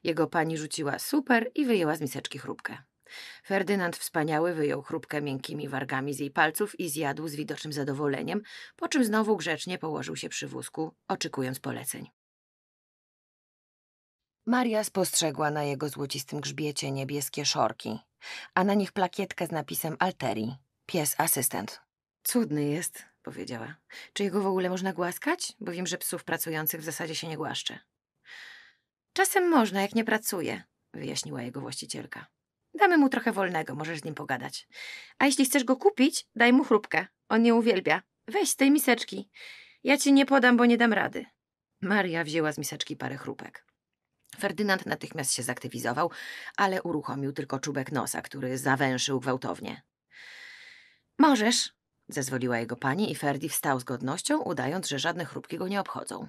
Jego pani rzuciła super i wyjęła z miseczki chrupkę. Ferdynand wspaniały wyjął chrupkę miękkimi wargami z jej palców i zjadł z widocznym zadowoleniem, po czym znowu grzecznie położył się przy wózku, oczekując poleceń. Maria spostrzegła na jego złocistym grzbiecie niebieskie szorki, a na nich plakietkę z napisem Alteri, pies asystent. Cudny jest, powiedziała. Czy jego w ogóle można głaskać? Bo wiem, że psów pracujących w zasadzie się nie głaszcze. Czasem można, jak nie pracuje, wyjaśniła jego właścicielka. Damy mu trochę wolnego, możesz z nim pogadać. A jeśli chcesz go kupić, daj mu chrupkę. On nie uwielbia. Weź z tej miseczki. Ja ci nie podam, bo nie dam rady. Maria wzięła z miseczki parę chrupek. Ferdynand natychmiast się zaktywizował, ale uruchomił tylko czubek nosa, który zawęszył gwałtownie. Możesz, zezwoliła jego pani i Ferdi wstał z godnością, udając, że żadne chrupki go nie obchodzą.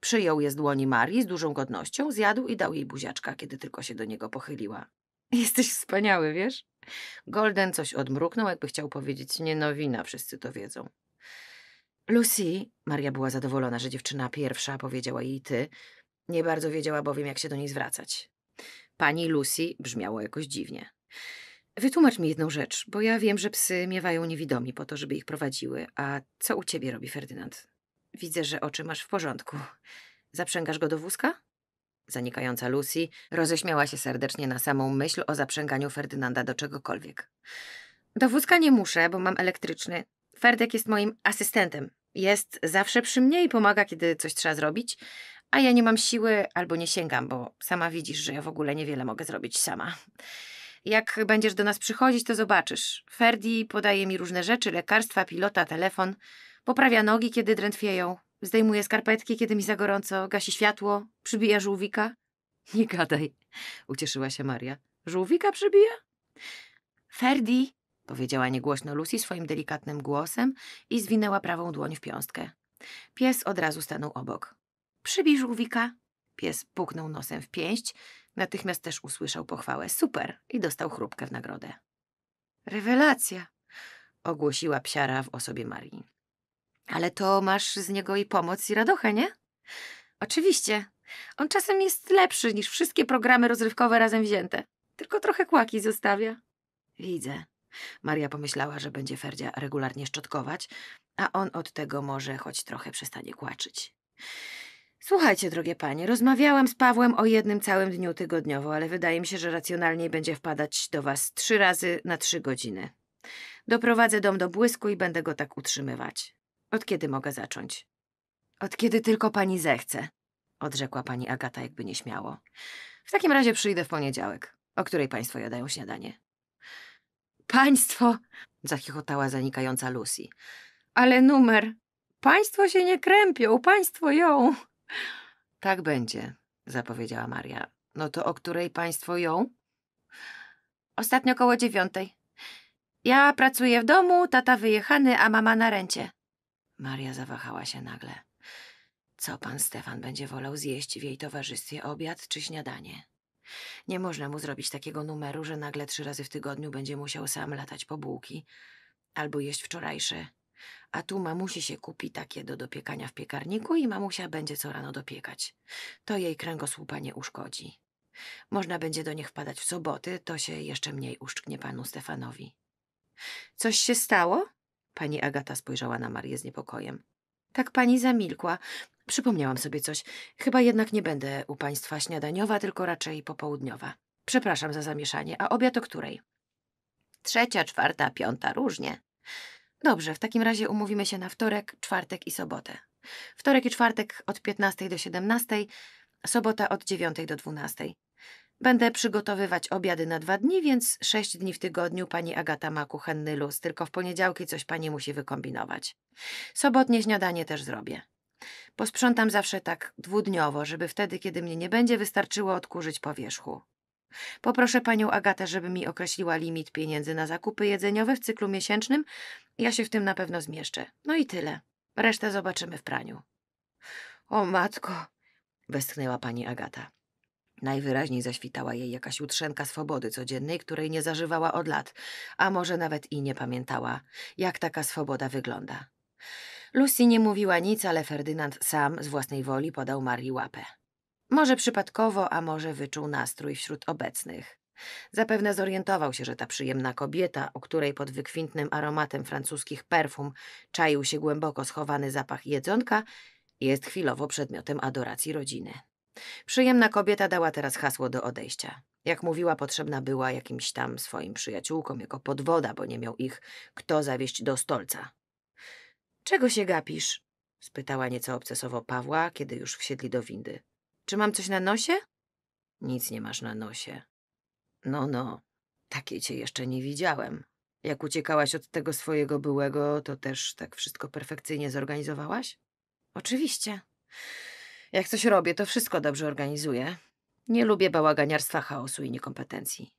Przyjął je z dłoni Marii z dużą godnością, zjadł i dał jej buziaczka, kiedy tylko się do niego pochyliła. Jesteś wspaniały, wiesz? Golden coś odmruknął, jakby chciał powiedzieć nie nowina, wszyscy to wiedzą. Lucy, Maria była zadowolona, że dziewczyna pierwsza powiedziała jej ty. Nie bardzo wiedziała bowiem, jak się do niej zwracać. Pani Lucy brzmiało jakoś dziwnie. Wytłumacz mi jedną rzecz, bo ja wiem, że psy miewają niewidomi po to, żeby ich prowadziły. A co u ciebie robi Ferdynand? Widzę, że oczy masz w porządku. Zaprzęgasz go do wózka? Zanikająca Lucy roześmiała się serdecznie na samą myśl o zaprzęganiu Ferdynanda do czegokolwiek. Do wózka nie muszę, bo mam elektryczny. Ferdek jest moim asystentem. Jest zawsze przy mnie i pomaga, kiedy coś trzeba zrobić, a ja nie mam siły albo nie sięgam, bo sama widzisz, że ja w ogóle niewiele mogę zrobić sama. Jak będziesz do nas przychodzić, to zobaczysz. Ferdi podaje mi różne rzeczy, lekarstwa, pilota, telefon. Poprawia nogi, kiedy drętwieją. Zdejmuje skarpetki, kiedy mi za gorąco, gasi światło, przybija żółwika. Nie gadaj, ucieszyła się Maria. Żółwika przybija? Ferdi, powiedziała niegłośno Lucy swoim delikatnym głosem i zwinęła prawą dłoń w piąstkę. Pies od razu stanął obok. Przybij żółwika. Pies puknął nosem w pięść, natychmiast też usłyszał pochwałę. Super! I dostał chrupkę w nagrodę. Rewelacja! ogłosiła psiara w osobie Marii. Ale to masz z niego i pomoc, i radochę, nie? Oczywiście. On czasem jest lepszy niż wszystkie programy rozrywkowe razem wzięte. Tylko trochę kłaki zostawia. Widzę. Maria pomyślała, że będzie Ferdzia regularnie szczotkować, a on od tego może choć trochę przestanie kłaczyć. Słuchajcie, drogie panie, rozmawiałam z Pawłem o jednym całym dniu tygodniowo, ale wydaje mi się, że racjonalniej będzie wpadać do was trzy razy na trzy godziny. Doprowadzę dom do błysku i będę go tak utrzymywać. Od kiedy mogę zacząć? Od kiedy tylko pani zechce, odrzekła pani Agata jakby nieśmiało. W takim razie przyjdę w poniedziałek, o której państwo jadają śniadanie. Państwo, zachichotała zanikająca Lucy. Ale numer. Państwo się nie krępią, państwo ją. Tak będzie, zapowiedziała Maria. No to o której państwo ją? Ostatnio koło dziewiątej. Ja pracuję w domu, tata wyjechany, a mama na rencie. Maria zawahała się nagle. Co pan Stefan będzie wolał zjeść w jej towarzystwie, obiad czy śniadanie? Nie można mu zrobić takiego numeru, że nagle trzy razy w tygodniu będzie musiał sam latać po bułki albo jeść wczorajsze. A tu mamusi się kupi takie do dopiekania w piekarniku i mamusia będzie co rano dopiekać. To jej kręgosłupa nie uszkodzi. Można będzie do nich wpadać w soboty, to się jeszcze mniej uszczknie panu Stefanowi. Coś się stało? Pani Agata spojrzała na Marię z niepokojem. Tak pani zamilkła. Przypomniałam sobie coś. Chyba jednak nie będę u państwa śniadaniowa, tylko raczej popołudniowa. Przepraszam za zamieszanie. A obiad o której? Trzecia, czwarta, piąta, różnie. Dobrze, w takim razie umówimy się na wtorek, czwartek i sobotę. Wtorek i czwartek od 15 do 17, sobota od 9 do 12. Będę przygotowywać obiady na dwa dni, więc sześć dni w tygodniu pani Agata ma kuchenny luz, tylko w poniedziałki coś pani musi wykombinować. Sobotnie śniadanie też zrobię. Posprzątam zawsze tak dwudniowo, żeby wtedy, kiedy mnie nie będzie, wystarczyło odkurzyć po wierzchu. Poproszę panią Agatę, żeby mi określiła limit pieniędzy na zakupy jedzeniowe w cyklu miesięcznym. Ja się w tym na pewno zmieszczę. No i tyle. Resztę zobaczymy w praniu. O matko, westchnęła pani Agata. Najwyraźniej zaświtała jej jakaś utrzenka swobody codziennej, której nie zażywała od lat, a może nawet i nie pamiętała, jak taka swoboda wygląda. Lucy nie mówiła nic, ale Ferdynand sam z własnej woli podał Marii łapę. Może przypadkowo, a może wyczuł nastrój wśród obecnych. Zapewne zorientował się, że ta przyjemna kobieta, o której pod wykwintnym aromatem francuskich perfum czaił się głęboko schowany zapach jedzonka, jest chwilowo przedmiotem adoracji rodziny. Przyjemna kobieta dała teraz hasło do odejścia. Jak mówiła, potrzebna była jakimś tam swoim przyjaciółkom jako podwoda, bo nie miał ich kto zawieść do stolca. Czego się gapisz? spytała nieco obcesowo Pawła, kiedy już wsiedli do windy. Czy mam coś na nosie? Nic nie masz na nosie. No, no, takie cię jeszcze nie widziałem. Jak uciekałaś od tego swojego byłego, to też tak wszystko perfekcyjnie zorganizowałaś? Oczywiście. Jak coś robię, to wszystko dobrze organizuję. Nie lubię bałaganiarstwa, chaosu i niekompetencji.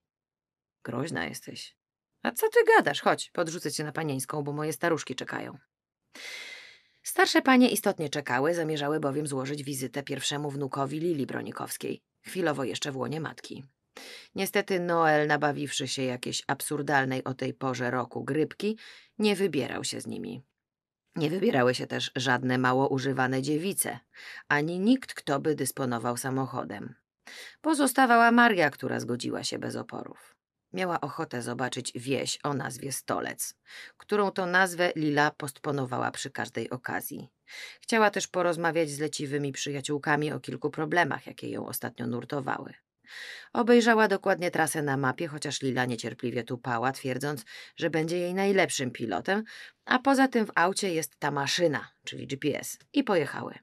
Groźna jesteś. A co ty gadasz? Chodź, podrzucę cię na panieńską, bo moje staruszki czekają. Starsze panie istotnie czekały, zamierzały bowiem złożyć wizytę pierwszemu wnukowi Lili Bronikowskiej, chwilowo jeszcze w łonie matki. Niestety Noel, nabawiwszy się jakiejś absurdalnej o tej porze roku grypki, nie wybierał się z nimi. Nie wybierały się też żadne mało używane dziewice, ani nikt, kto by dysponował samochodem. Pozostawała Maria, która zgodziła się bez oporów. Miała ochotę zobaczyć wieś o nazwie Stolec, którą to nazwę Lila postponowała przy każdej okazji. Chciała też porozmawiać z leciwymi przyjaciółkami o kilku problemach, jakie ją ostatnio nurtowały. Obejrzała dokładnie trasę na mapie, chociaż Lila niecierpliwie tupała, twierdząc, że będzie jej najlepszym pilotem, a poza tym w aucie jest ta maszyna, czyli GPS. I pojechały.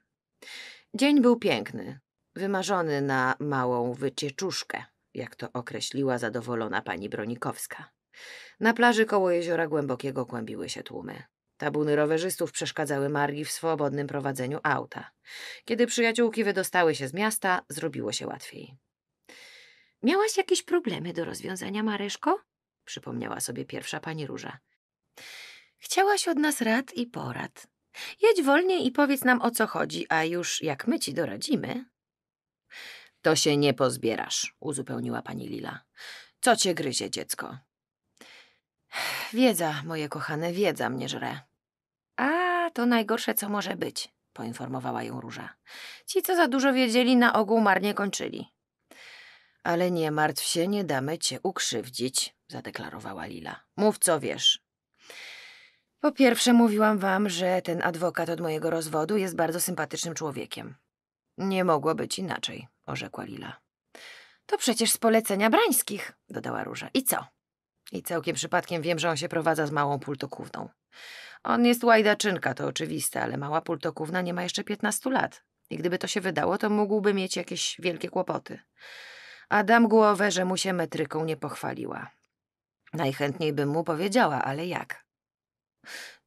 Dzień był piękny, wymarzony na małą wycieczuszkę, jak to określiła zadowolona pani Bronikowska. Na plaży koło jeziora głębokiego kłębiły się tłumy. Tabuny rowerzystów przeszkadzały Margi w swobodnym prowadzeniu auta. Kiedy przyjaciółki wydostały się z miasta, zrobiło się łatwiej. Miałaś jakieś problemy do rozwiązania, Maryszko? Przypomniała sobie pierwsza pani Róża. Chciałaś od nas rad i porad. Jedź wolniej i powiedz nam o co chodzi, a już jak my ci doradzimy. To się nie pozbierasz, uzupełniła pani Lila. Co cię gryzie, dziecko? Wiedza, moje kochane, wiedza mnie żre. A, to najgorsze, co może być, poinformowała ją Róża. Ci, co za dużo wiedzieli, na ogół marnie kończyli. Ale nie martw się, nie damy cię ukrzywdzić, zadeklarowała Lila. Mów, co wiesz. Po pierwsze, mówiłam wam, że ten adwokat od mojego rozwodu jest bardzo sympatycznym człowiekiem. Nie mogło być inaczej, orzekła Lila. To przecież z polecenia brańskich, dodała Róża. I co? I całkiem przypadkiem wiem, że on się prowadza z małą pultokówną. On jest łajdaczynka, to oczywiste, ale mała pultokówna nie ma jeszcze piętnastu lat. I gdyby to się wydało, to mógłby mieć jakieś wielkie kłopoty a dam głowę, że mu się metryką nie pochwaliła. Najchętniej bym mu powiedziała, ale jak?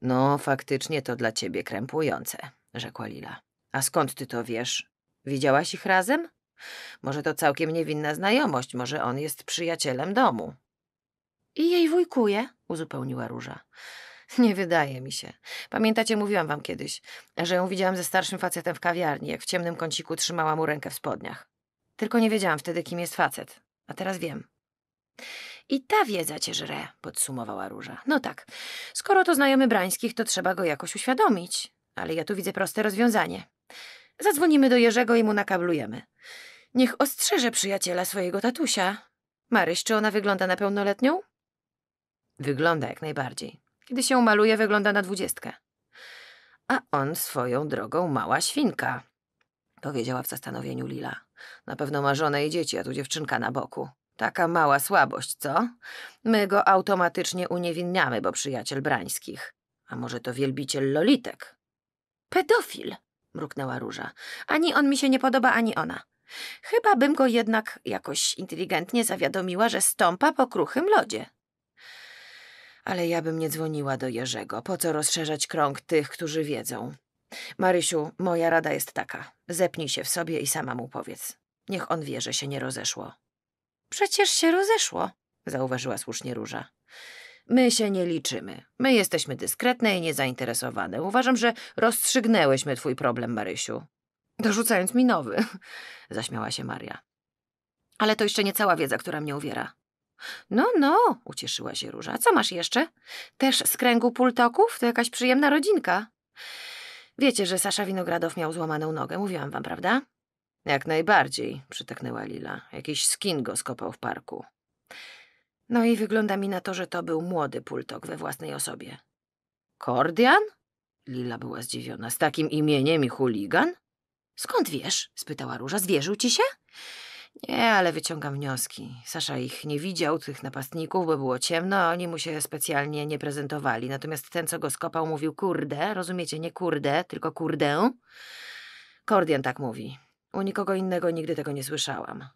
No, faktycznie to dla ciebie krępujące, rzekła Lila. A skąd ty to wiesz? Widziałaś ich razem? Może to całkiem niewinna znajomość, może on jest przyjacielem domu. I jej wujkuje, uzupełniła Róża. Nie wydaje mi się. Pamiętacie, mówiłam wam kiedyś, że ją widziałam ze starszym facetem w kawiarni, jak w ciemnym kąciku trzymała mu rękę w spodniach. Tylko nie wiedziałam wtedy, kim jest facet, a teraz wiem. I ta wiedza cię żre, podsumowała Róża. No tak, skoro to znajomy Brańskich, to trzeba go jakoś uświadomić. Ale ja tu widzę proste rozwiązanie. Zadzwonimy do Jerzego i mu nakablujemy. Niech ostrzeże przyjaciela swojego tatusia. Maryś, czy ona wygląda na pełnoletnią? Wygląda jak najbardziej. Kiedy się maluje, wygląda na dwudziestkę. A on swoją drogą mała świnka, powiedziała w zastanowieniu Lila. Na pewno ma żonę i dzieci, a tu dziewczynka na boku. Taka mała słabość, co? My go automatycznie uniewinniamy, bo przyjaciel Brańskich. A może to wielbiciel Lolitek? Pedofil, mruknęła Róża. Ani on mi się nie podoba, ani ona. Chyba bym go jednak jakoś inteligentnie zawiadomiła, że stąpa po kruchym lodzie. Ale ja bym nie dzwoniła do Jerzego. Po co rozszerzać krąg tych, którzy wiedzą? Marysiu, moja rada jest taka. Zepnij się w sobie i sama mu powiedz. Niech on wie, że się nie rozeszło. Przecież się rozeszło, zauważyła słusznie Róża. My się nie liczymy. My jesteśmy dyskretne i niezainteresowane. Uważam, że rozstrzygnęłyśmy twój problem, Marysiu. Dorzucając mi nowy, zaśmiała się Maria. Ale to jeszcze nie cała wiedza, która mnie uwiera. No, no, ucieszyła się Róża. Co masz jeszcze? Też z kręgu pultoków? To jakaś przyjemna rodzinka. Wiecie, że Sasza Winogradow miał złamaną nogę, mówiłam wam, prawda? Jak najbardziej, przytknęła Lila. Jakiś skin go skopał w parku. No i wygląda mi na to, że to był młody pultok we własnej osobie. Kordian? Lila była zdziwiona. Z takim imieniem i chuligan? Skąd wiesz? spytała Róża. Zwierzył ci się? Nie, ale wyciągam wnioski. Sasza ich nie widział, tych napastników, bo było ciemno, a oni mu się specjalnie nie prezentowali. Natomiast ten, co go skopał, mówił kurde, rozumiecie, nie kurde, tylko kurdę. Kordian tak mówi. U nikogo innego nigdy tego nie słyszałam.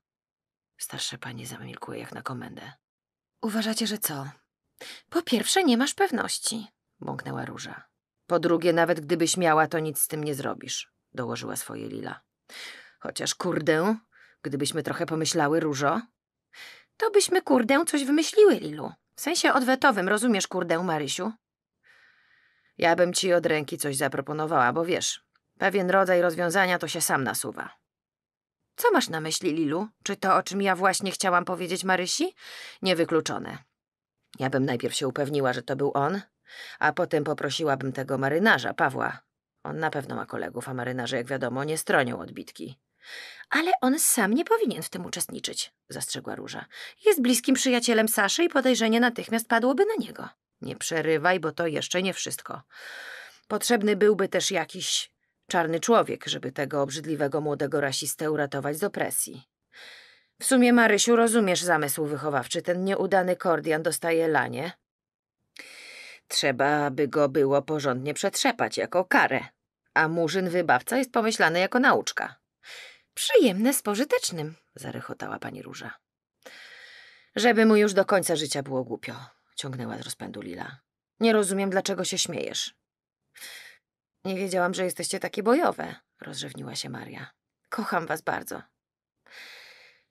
Starsza pani zamilkuje jak na komendę. Uważacie, że co? Po pierwsze, nie masz pewności, bąknęła róża. Po drugie, nawet gdybyś miała, to nic z tym nie zrobisz, dołożyła swoje Lila. Chociaż kurdę, Gdybyśmy trochę pomyślały, Różo? To byśmy, kurdę, coś wymyśliły, Lilu. W sensie odwetowym, rozumiesz, kurdę, Marysiu? Ja bym ci od ręki coś zaproponowała, bo wiesz, pewien rodzaj rozwiązania to się sam nasuwa. Co masz na myśli, Lilu? Czy to, o czym ja właśnie chciałam powiedzieć Marysi? Niewykluczone. Ja bym najpierw się upewniła, że to był on, a potem poprosiłabym tego marynarza, Pawła. On na pewno ma kolegów, a marynarze, jak wiadomo, nie stronią odbitki. Ale on sam nie powinien w tym uczestniczyć, zastrzegła Róża. Jest bliskim przyjacielem Saszy i podejrzenie natychmiast padłoby na niego. Nie przerywaj, bo to jeszcze nie wszystko. Potrzebny byłby też jakiś czarny człowiek, żeby tego obrzydliwego młodego rasistę uratować z opresji. W sumie, Marysiu, rozumiesz zamysł wychowawczy. Ten nieudany Kordian dostaje lanie. Trzeba by go było porządnie przetrzepać jako karę. A Murzyn wybawca jest pomyślany jako nauczka. Przyjemne z pożytecznym, zarychotała pani Róża. Żeby mu już do końca życia było głupio, ciągnęła z rozpędu Lila. Nie rozumiem, dlaczego się śmiejesz. Nie wiedziałam, że jesteście takie bojowe, rozrzewniła się Maria. Kocham was bardzo.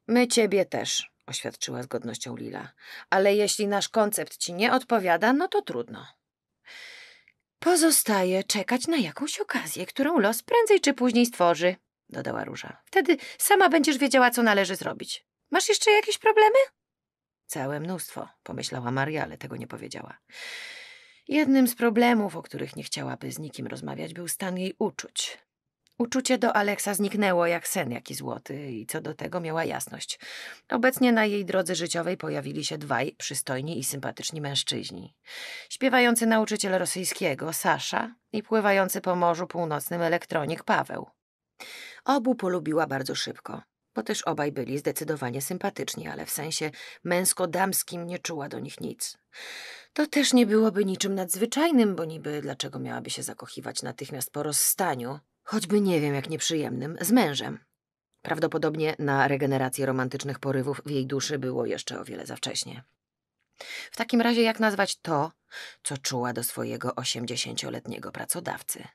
My ciebie też, oświadczyła z godnością Lila. Ale jeśli nasz koncept ci nie odpowiada, no to trudno. Pozostaje czekać na jakąś okazję, którą los prędzej czy później stworzy, dodała Róża. Wtedy sama będziesz wiedziała, co należy zrobić. Masz jeszcze jakieś problemy? Całe mnóstwo, pomyślała Maria, ale tego nie powiedziała. Jednym z problemów, o których nie chciałaby z nikim rozmawiać, był stan jej uczuć. Uczucie do Aleksa zniknęło jak sen jaki złoty i co do tego miała jasność. Obecnie na jej drodze życiowej pojawili się dwaj przystojni i sympatyczni mężczyźni. Śpiewający nauczyciel rosyjskiego Sasza i pływający po Morzu Północnym elektronik Paweł. Obu polubiła bardzo szybko, bo też obaj byli zdecydowanie sympatyczni, ale w sensie męsko-damskim nie czuła do nich nic. To też nie byłoby niczym nadzwyczajnym, bo niby dlaczego miałaby się zakochiwać natychmiast po rozstaniu, choćby nie wiem jak nieprzyjemnym, z mężem. Prawdopodobnie na regenerację romantycznych porywów w jej duszy było jeszcze o wiele za wcześnie. W takim razie jak nazwać to, co czuła do swojego osiemdziesięcioletniego pracodawcy?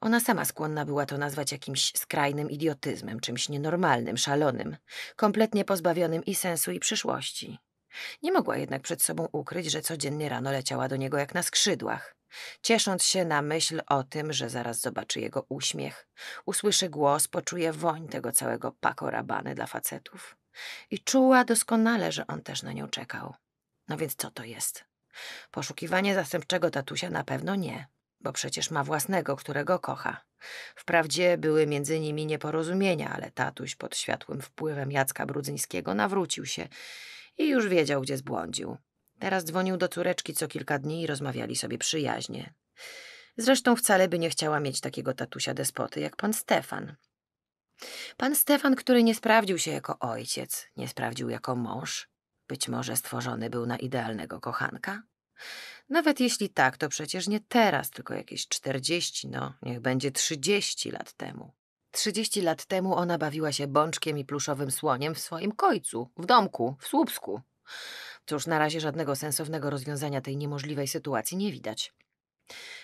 Ona sama skłonna była to nazwać jakimś skrajnym idiotyzmem, czymś nienormalnym, szalonym, kompletnie pozbawionym i sensu i przyszłości. Nie mogła jednak przed sobą ukryć, że codziennie rano leciała do niego jak na skrzydłach, ciesząc się na myśl o tym, że zaraz zobaczy jego uśmiech, usłyszy głos, poczuje woń tego całego pakorabany dla facetów. I czuła doskonale, że on też na nią czekał. No więc co to jest? Poszukiwanie zastępczego tatusia na pewno nie bo przecież ma własnego, którego kocha. Wprawdzie były między nimi nieporozumienia, ale tatuś pod światłym wpływem Jacka Brudzyńskiego nawrócił się i już wiedział, gdzie zbłądził. Teraz dzwonił do córeczki co kilka dni i rozmawiali sobie przyjaźnie. Zresztą wcale by nie chciała mieć takiego tatusia despoty jak pan Stefan. Pan Stefan, który nie sprawdził się jako ojciec, nie sprawdził jako mąż, być może stworzony był na idealnego kochanka? Nawet jeśli tak, to przecież nie teraz, tylko jakieś 40, no niech będzie 30 lat temu. 30 lat temu ona bawiła się bączkiem i pluszowym słoniem w swoim kojcu, w domku, w Słupsku. Cóż, na razie żadnego sensownego rozwiązania tej niemożliwej sytuacji nie widać.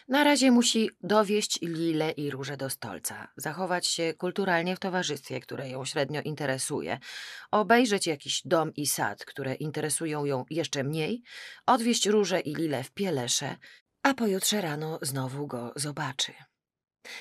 Na razie musi dowieść Lilę i Różę do stolca, zachować się kulturalnie w towarzystwie, które ją średnio interesuje, obejrzeć jakiś dom i sad, które interesują ją jeszcze mniej, odwieźć Różę i Lilę w Pielesze, a pojutrze rano znowu go zobaczy.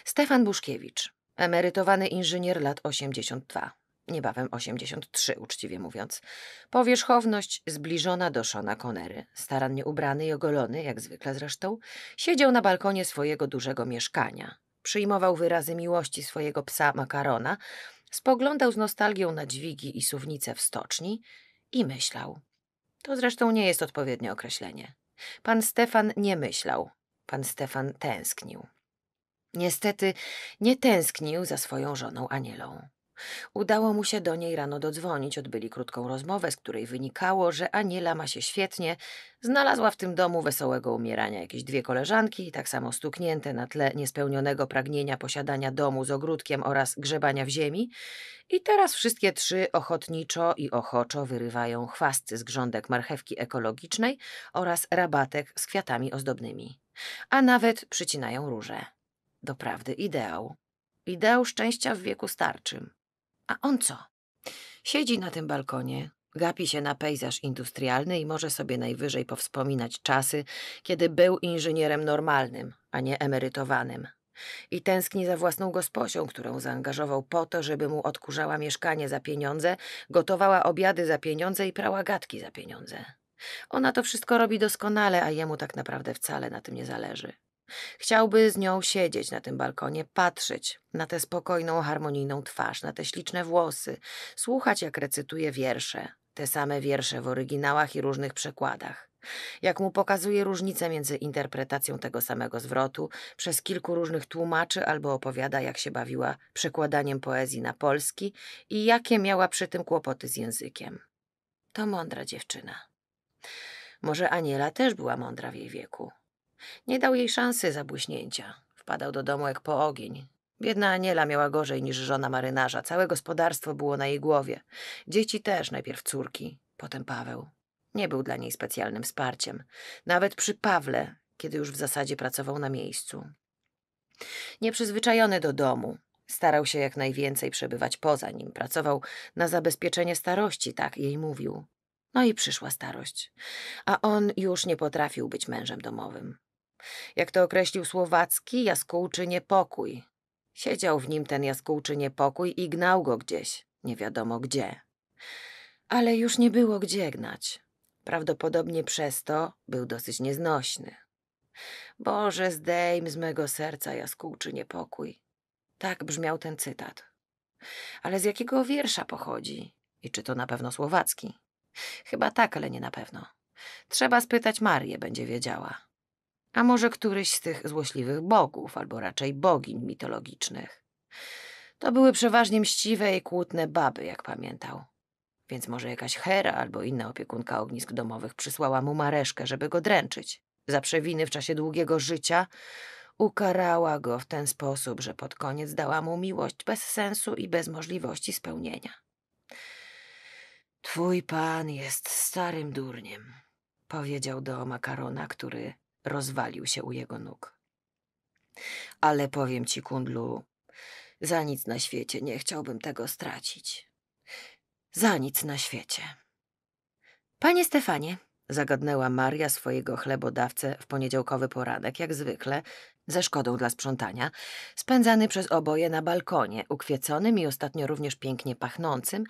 Stefan Buszkiewicz, emerytowany inżynier lat 82 niebawem 83 uczciwie mówiąc, powierzchowność zbliżona do Szona Konery, starannie ubrany i ogolony, jak zwykle zresztą, siedział na balkonie swojego dużego mieszkania. Przyjmował wyrazy miłości swojego psa Makarona, spoglądał z nostalgią na dźwigi i suwnice w stoczni i myślał. To zresztą nie jest odpowiednie określenie. Pan Stefan nie myślał. Pan Stefan tęsknił. Niestety nie tęsknił za swoją żoną Anielą. Udało mu się do niej rano dodzwonić, odbyli krótką rozmowę, z której wynikało, że Aniela ma się świetnie, znalazła w tym domu wesołego umierania jakieś dwie koleżanki, tak samo stuknięte na tle niespełnionego pragnienia posiadania domu z ogródkiem oraz grzebania w ziemi i teraz wszystkie trzy ochotniczo i ochoczo wyrywają chwasty z grządek marchewki ekologicznej oraz rabatek z kwiatami ozdobnymi. A nawet przycinają róże. Doprawdy ideał. Ideał szczęścia w wieku starczym. A on co? Siedzi na tym balkonie, gapi się na pejzaż industrialny i może sobie najwyżej powspominać czasy, kiedy był inżynierem normalnym, a nie emerytowanym. I tęskni za własną gosposią, którą zaangażował po to, żeby mu odkurzała mieszkanie za pieniądze, gotowała obiady za pieniądze i prała gadki za pieniądze. Ona to wszystko robi doskonale, a jemu tak naprawdę wcale na tym nie zależy. Chciałby z nią siedzieć na tym balkonie, patrzeć na tę spokojną, harmonijną twarz, na te śliczne włosy, słuchać jak recytuje wiersze, te same wiersze w oryginałach i różnych przekładach. Jak mu pokazuje różnicę między interpretacją tego samego zwrotu przez kilku różnych tłumaczy, albo opowiada, jak się bawiła przekładaniem poezji na polski i jakie miała przy tym kłopoty z językiem. To mądra dziewczyna. Może Aniela też była mądra w jej wieku. Nie dał jej szansy zabłyśnięcia. Wpadał do domu jak po ogień. Biedna Aniela miała gorzej niż żona marynarza. Całe gospodarstwo było na jej głowie. Dzieci też, najpierw córki, potem Paweł. Nie był dla niej specjalnym wsparciem. Nawet przy Pawle, kiedy już w zasadzie pracował na miejscu. Nieprzyzwyczajony do domu, starał się jak najwięcej przebywać poza nim. Pracował na zabezpieczenie starości, tak jej mówił. No i przyszła starość, a on już nie potrafił być mężem domowym. Jak to określił Słowacki, jaskółczy niepokój. Siedział w nim ten jaskółczy niepokój i gnał go gdzieś, nie wiadomo gdzie. Ale już nie było gdzie gnać. Prawdopodobnie przez to był dosyć nieznośny. Boże, zdejm z mego serca jaskółczy niepokój. Tak brzmiał ten cytat. Ale z jakiego wiersza pochodzi? I czy to na pewno słowacki? Chyba tak, ale nie na pewno. Trzeba spytać Marię, będzie wiedziała a może któryś z tych złośliwych bogów, albo raczej bogiń mitologicznych. To były przeważnie mściwe i kłótne baby, jak pamiętał. Więc może jakaś Hera albo inna opiekunka ognisk domowych przysłała mu mareszkę, żeby go dręczyć. Za przewiny w czasie długiego życia ukarała go w ten sposób, że pod koniec dała mu miłość bez sensu i bez możliwości spełnienia. Twój pan jest starym durniem, powiedział do makarona, który rozwalił się u jego nóg. Ale powiem ci, kundlu, za nic na świecie nie chciałbym tego stracić. Za nic na świecie. Panie Stefanie, zagadnęła Maria swojego chlebodawcę w poniedziałkowy poranek, jak zwykle, ze szkodą dla sprzątania, spędzany przez oboje na balkonie, ukwieconym i ostatnio również pięknie pachnącym,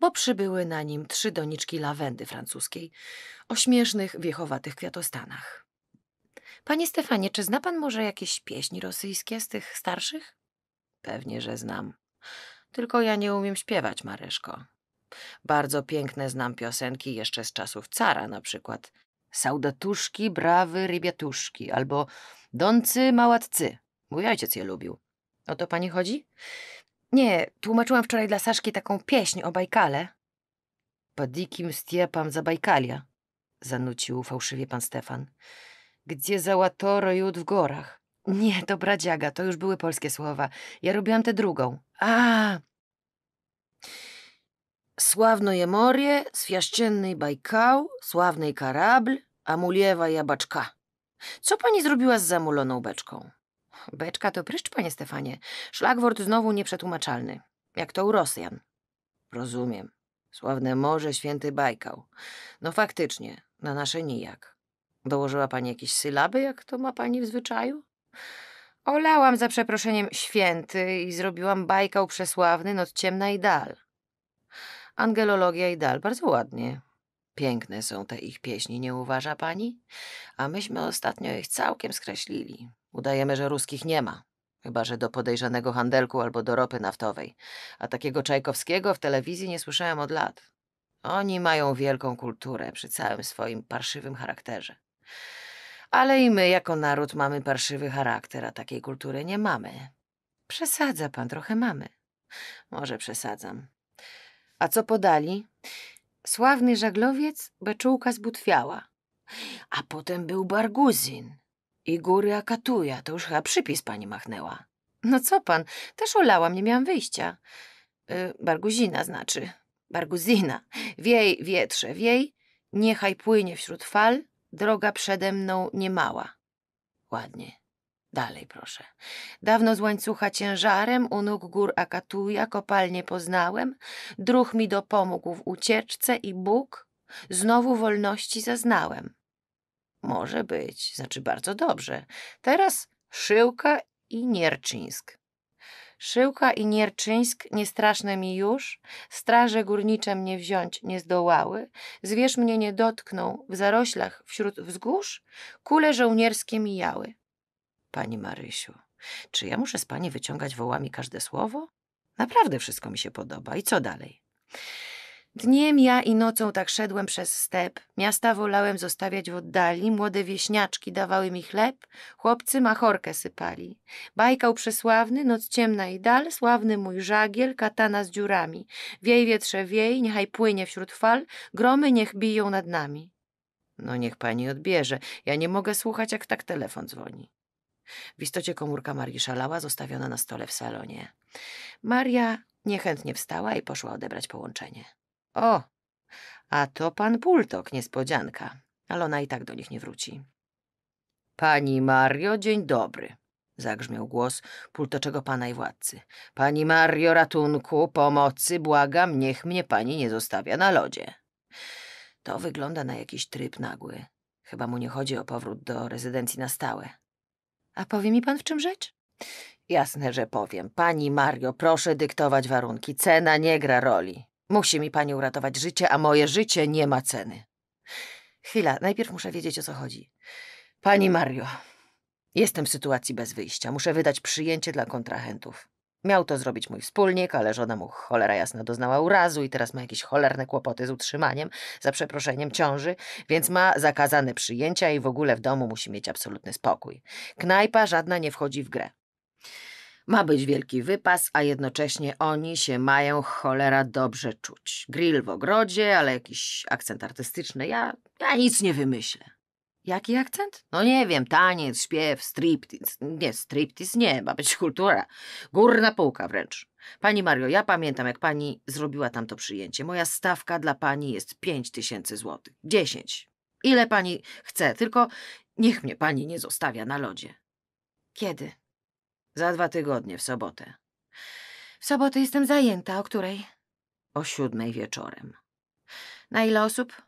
bo przybyły na nim trzy doniczki lawendy francuskiej o śmiesznych, wiechowatych kwiatostanach. Panie Stefanie, czy zna pan może jakieś pieśni rosyjskie z tych starszych? Pewnie, że znam. Tylko ja nie umiem śpiewać, Maryszko. Bardzo piękne znam piosenki jeszcze z czasów cara, na przykład Saudatuszki, brawy rybiatuszki albo Doncy małatcy. Mój ojciec je lubił. O to pani chodzi? Nie, tłumaczyłam wczoraj dla Saszki taką pieśń o Bajkale. Padikim stiepam za Bajkalia, zanucił fałszywie pan Stefan. Gdzie załatoro jud w gorach? Nie, to bradziaga, to już były polskie słowa. Ja robiłam tę drugą. A. je morje, swiaszczenny Bajkał, sławny karabl, amuliewa jabaczka. Co pani zrobiła z zamuloną beczką? Beczka to pryszcz, panie Stefanie. Szlagwort znowu nieprzetłumaczalny. Jak to u Rosjan. Rozumiem. Sławne morze, święty Bajkał. No faktycznie, na nasze nijak. Dołożyła pani jakieś sylaby, jak to ma pani w zwyczaju? Olałam za przeproszeniem święty i zrobiłam bajkał przesławny Noc ciemna i dal. Angelologia i dal, bardzo ładnie. Piękne są te ich pieśni, nie uważa pani? A myśmy ostatnio ich całkiem skreślili. Udajemy, że ruskich nie ma. Chyba, że do podejrzanego handelku albo do ropy naftowej. A takiego Czajkowskiego w telewizji nie słyszałem od lat. Oni mają wielką kulturę przy całym swoim parszywym charakterze. Ale i my jako naród mamy parszywy charakter, a takiej kultury nie mamy. Przesadza pan, trochę mamy. Może przesadzam. A co podali? Sławny żaglowiec beczułka zbutwiała. A potem był Barguzin i góry Akatuja. To już chyba przypis pani machnęła. No co pan, też olałam, nie miałam wyjścia. Y, barguzina znaczy. Barguzina. Wiej, wietrze, wiej. Niechaj płynie wśród fal Droga przede mną niemała. Ładnie. Dalej proszę. Dawno z łańcucha ciężarem u nóg gór Akatuja kopalnie poznałem, druh mi dopomógł w ucieczce i Bóg, znowu wolności zaznałem. Może być, znaczy bardzo dobrze. Teraz Szyłka i Nierczyńsk. Szyłka i Nierczyńsk niestraszne mi już, straże górnicze mnie wziąć nie zdołały, zwierz mnie nie dotknął, w zaroślach wśród wzgórz kule żołnierskie mijały. Pani Marysiu, czy ja muszę z pani wyciągać wołami każde słowo? Naprawdę wszystko mi się podoba. I co dalej? Dniem ja i nocą tak szedłem przez step. Miasta wolałem zostawiać w oddali, młode wieśniaczki dawały mi chleb, chłopcy machorkę sypali. Bajkał przesławny, noc ciemna i dal, sławny mój żagiel, katana z dziurami. Wiej wietrze wiej, niechaj płynie wśród fal, gromy niech biją nad nami. No niech pani odbierze, ja nie mogę słuchać, jak tak telefon dzwoni. W istocie komórka Marii szalała, zostawiona na stole w salonie. Maria niechętnie wstała i poszła odebrać połączenie. O, a to pan Pultok, niespodzianka, ale ona i tak do nich nie wróci. Pani Mario, dzień dobry. Zagrzmiał głos pultoczego pana i władcy. Pani Mario, ratunku, pomocy, błagam, niech mnie pani nie zostawia na lodzie. To wygląda na jakiś tryb nagły. Chyba mu nie chodzi o powrót do rezydencji na stałe. A powie mi pan w czym rzecz? Jasne, że powiem. Pani Mario, proszę dyktować warunki. Cena nie gra roli. Musi mi pani uratować życie, a moje życie nie ma ceny. Chwila, najpierw muszę wiedzieć, o co chodzi. Pani Mario, jestem w sytuacji bez wyjścia. Muszę wydać przyjęcie dla kontrahentów. Miał to zrobić mój wspólnik, ale żona mu cholera jasna doznała urazu i teraz ma jakieś cholerne kłopoty z utrzymaniem, za przeproszeniem ciąży, więc ma zakazane przyjęcia i w ogóle w domu musi mieć absolutny spokój. Knajpa żadna nie wchodzi w grę. Ma być wielki wypas, a jednocześnie oni się mają cholera dobrze czuć. Grill w ogrodzie, ale jakiś akcent artystyczny. Ja, ja nic nie wymyślę. Jaki akcent? No nie wiem, taniec, śpiew, striptiz. Nie, striptiz nie, ma być kultura. Górna półka wręcz. Pani Mario, ja pamiętam, jak pani zrobiła tamto przyjęcie. Moja stawka dla pani jest pięć tysięcy złotych. Dziesięć. Ile pani chce, tylko niech mnie pani nie zostawia na lodzie. Kiedy? Za dwa tygodnie, w sobotę. W sobotę jestem zajęta. O której? O siódmej wieczorem. Na ile osób?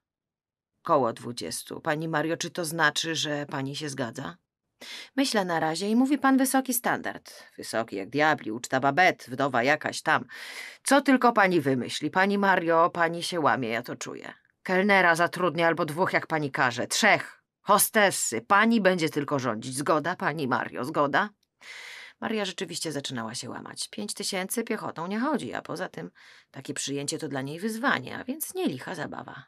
Koło dwudziestu. Pani Mario, czy to znaczy, że pani się zgadza? Myślę na razie i mówi pan wysoki standard. Wysoki jak diabli, uczta babet, wdowa jakaś tam. Co tylko pani wymyśli. Pani Mario, pani się łamie, ja to czuję. Kelnera zatrudnia albo dwóch, jak pani każe. Trzech. Hostessy. Pani będzie tylko rządzić. Zgoda, pani Mario, zgoda? Maria rzeczywiście zaczynała się łamać. Pięć tysięcy piechotą nie chodzi, a poza tym takie przyjęcie to dla niej wyzwanie, a więc nie licha zabawa.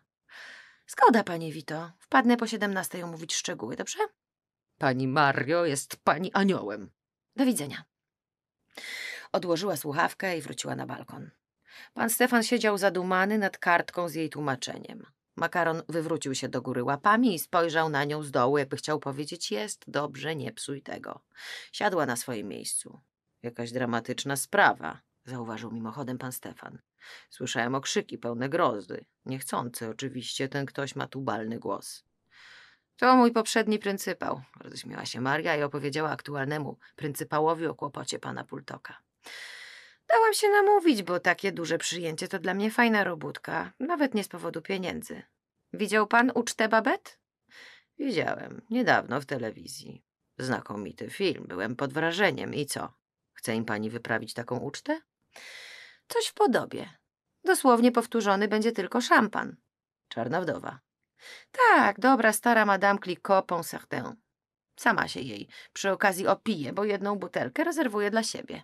Zgoda, panie Wito. Wpadnę po siedemnastej omówić szczegóły, dobrze? Pani Mario jest pani aniołem. Do widzenia. Odłożyła słuchawkę i wróciła na balkon. Pan Stefan siedział zadumany nad kartką z jej tłumaczeniem. Makaron wywrócił się do góry łapami i spojrzał na nią z dołu, jakby chciał powiedzieć: Jest dobrze, nie psuj tego. Siadła na swoim miejscu. Jakaś dramatyczna sprawa, zauważył mimochodem pan Stefan. Słyszałem okrzyki pełne grozy. Niechcący oczywiście, ten ktoś ma tubalny głos. To mój poprzedni pryncypał, roześmiała się Maria i opowiedziała aktualnemu pryncypałowi o kłopocie pana Pultoka. Dałam się namówić, bo takie duże przyjęcie to dla mnie fajna robótka, nawet nie z powodu pieniędzy. Widział pan ucztę Babet? Widziałem, niedawno w telewizji. Znakomity film, byłem pod wrażeniem i co? Chce im pani wyprawić taką ucztę? Coś w podobie. Dosłownie powtórzony będzie tylko szampan. Czarna wdowa. Tak, dobra stara Madame Clicquot Ponsardin. Sama się jej przy okazji opije, bo jedną butelkę rezerwuje dla siebie.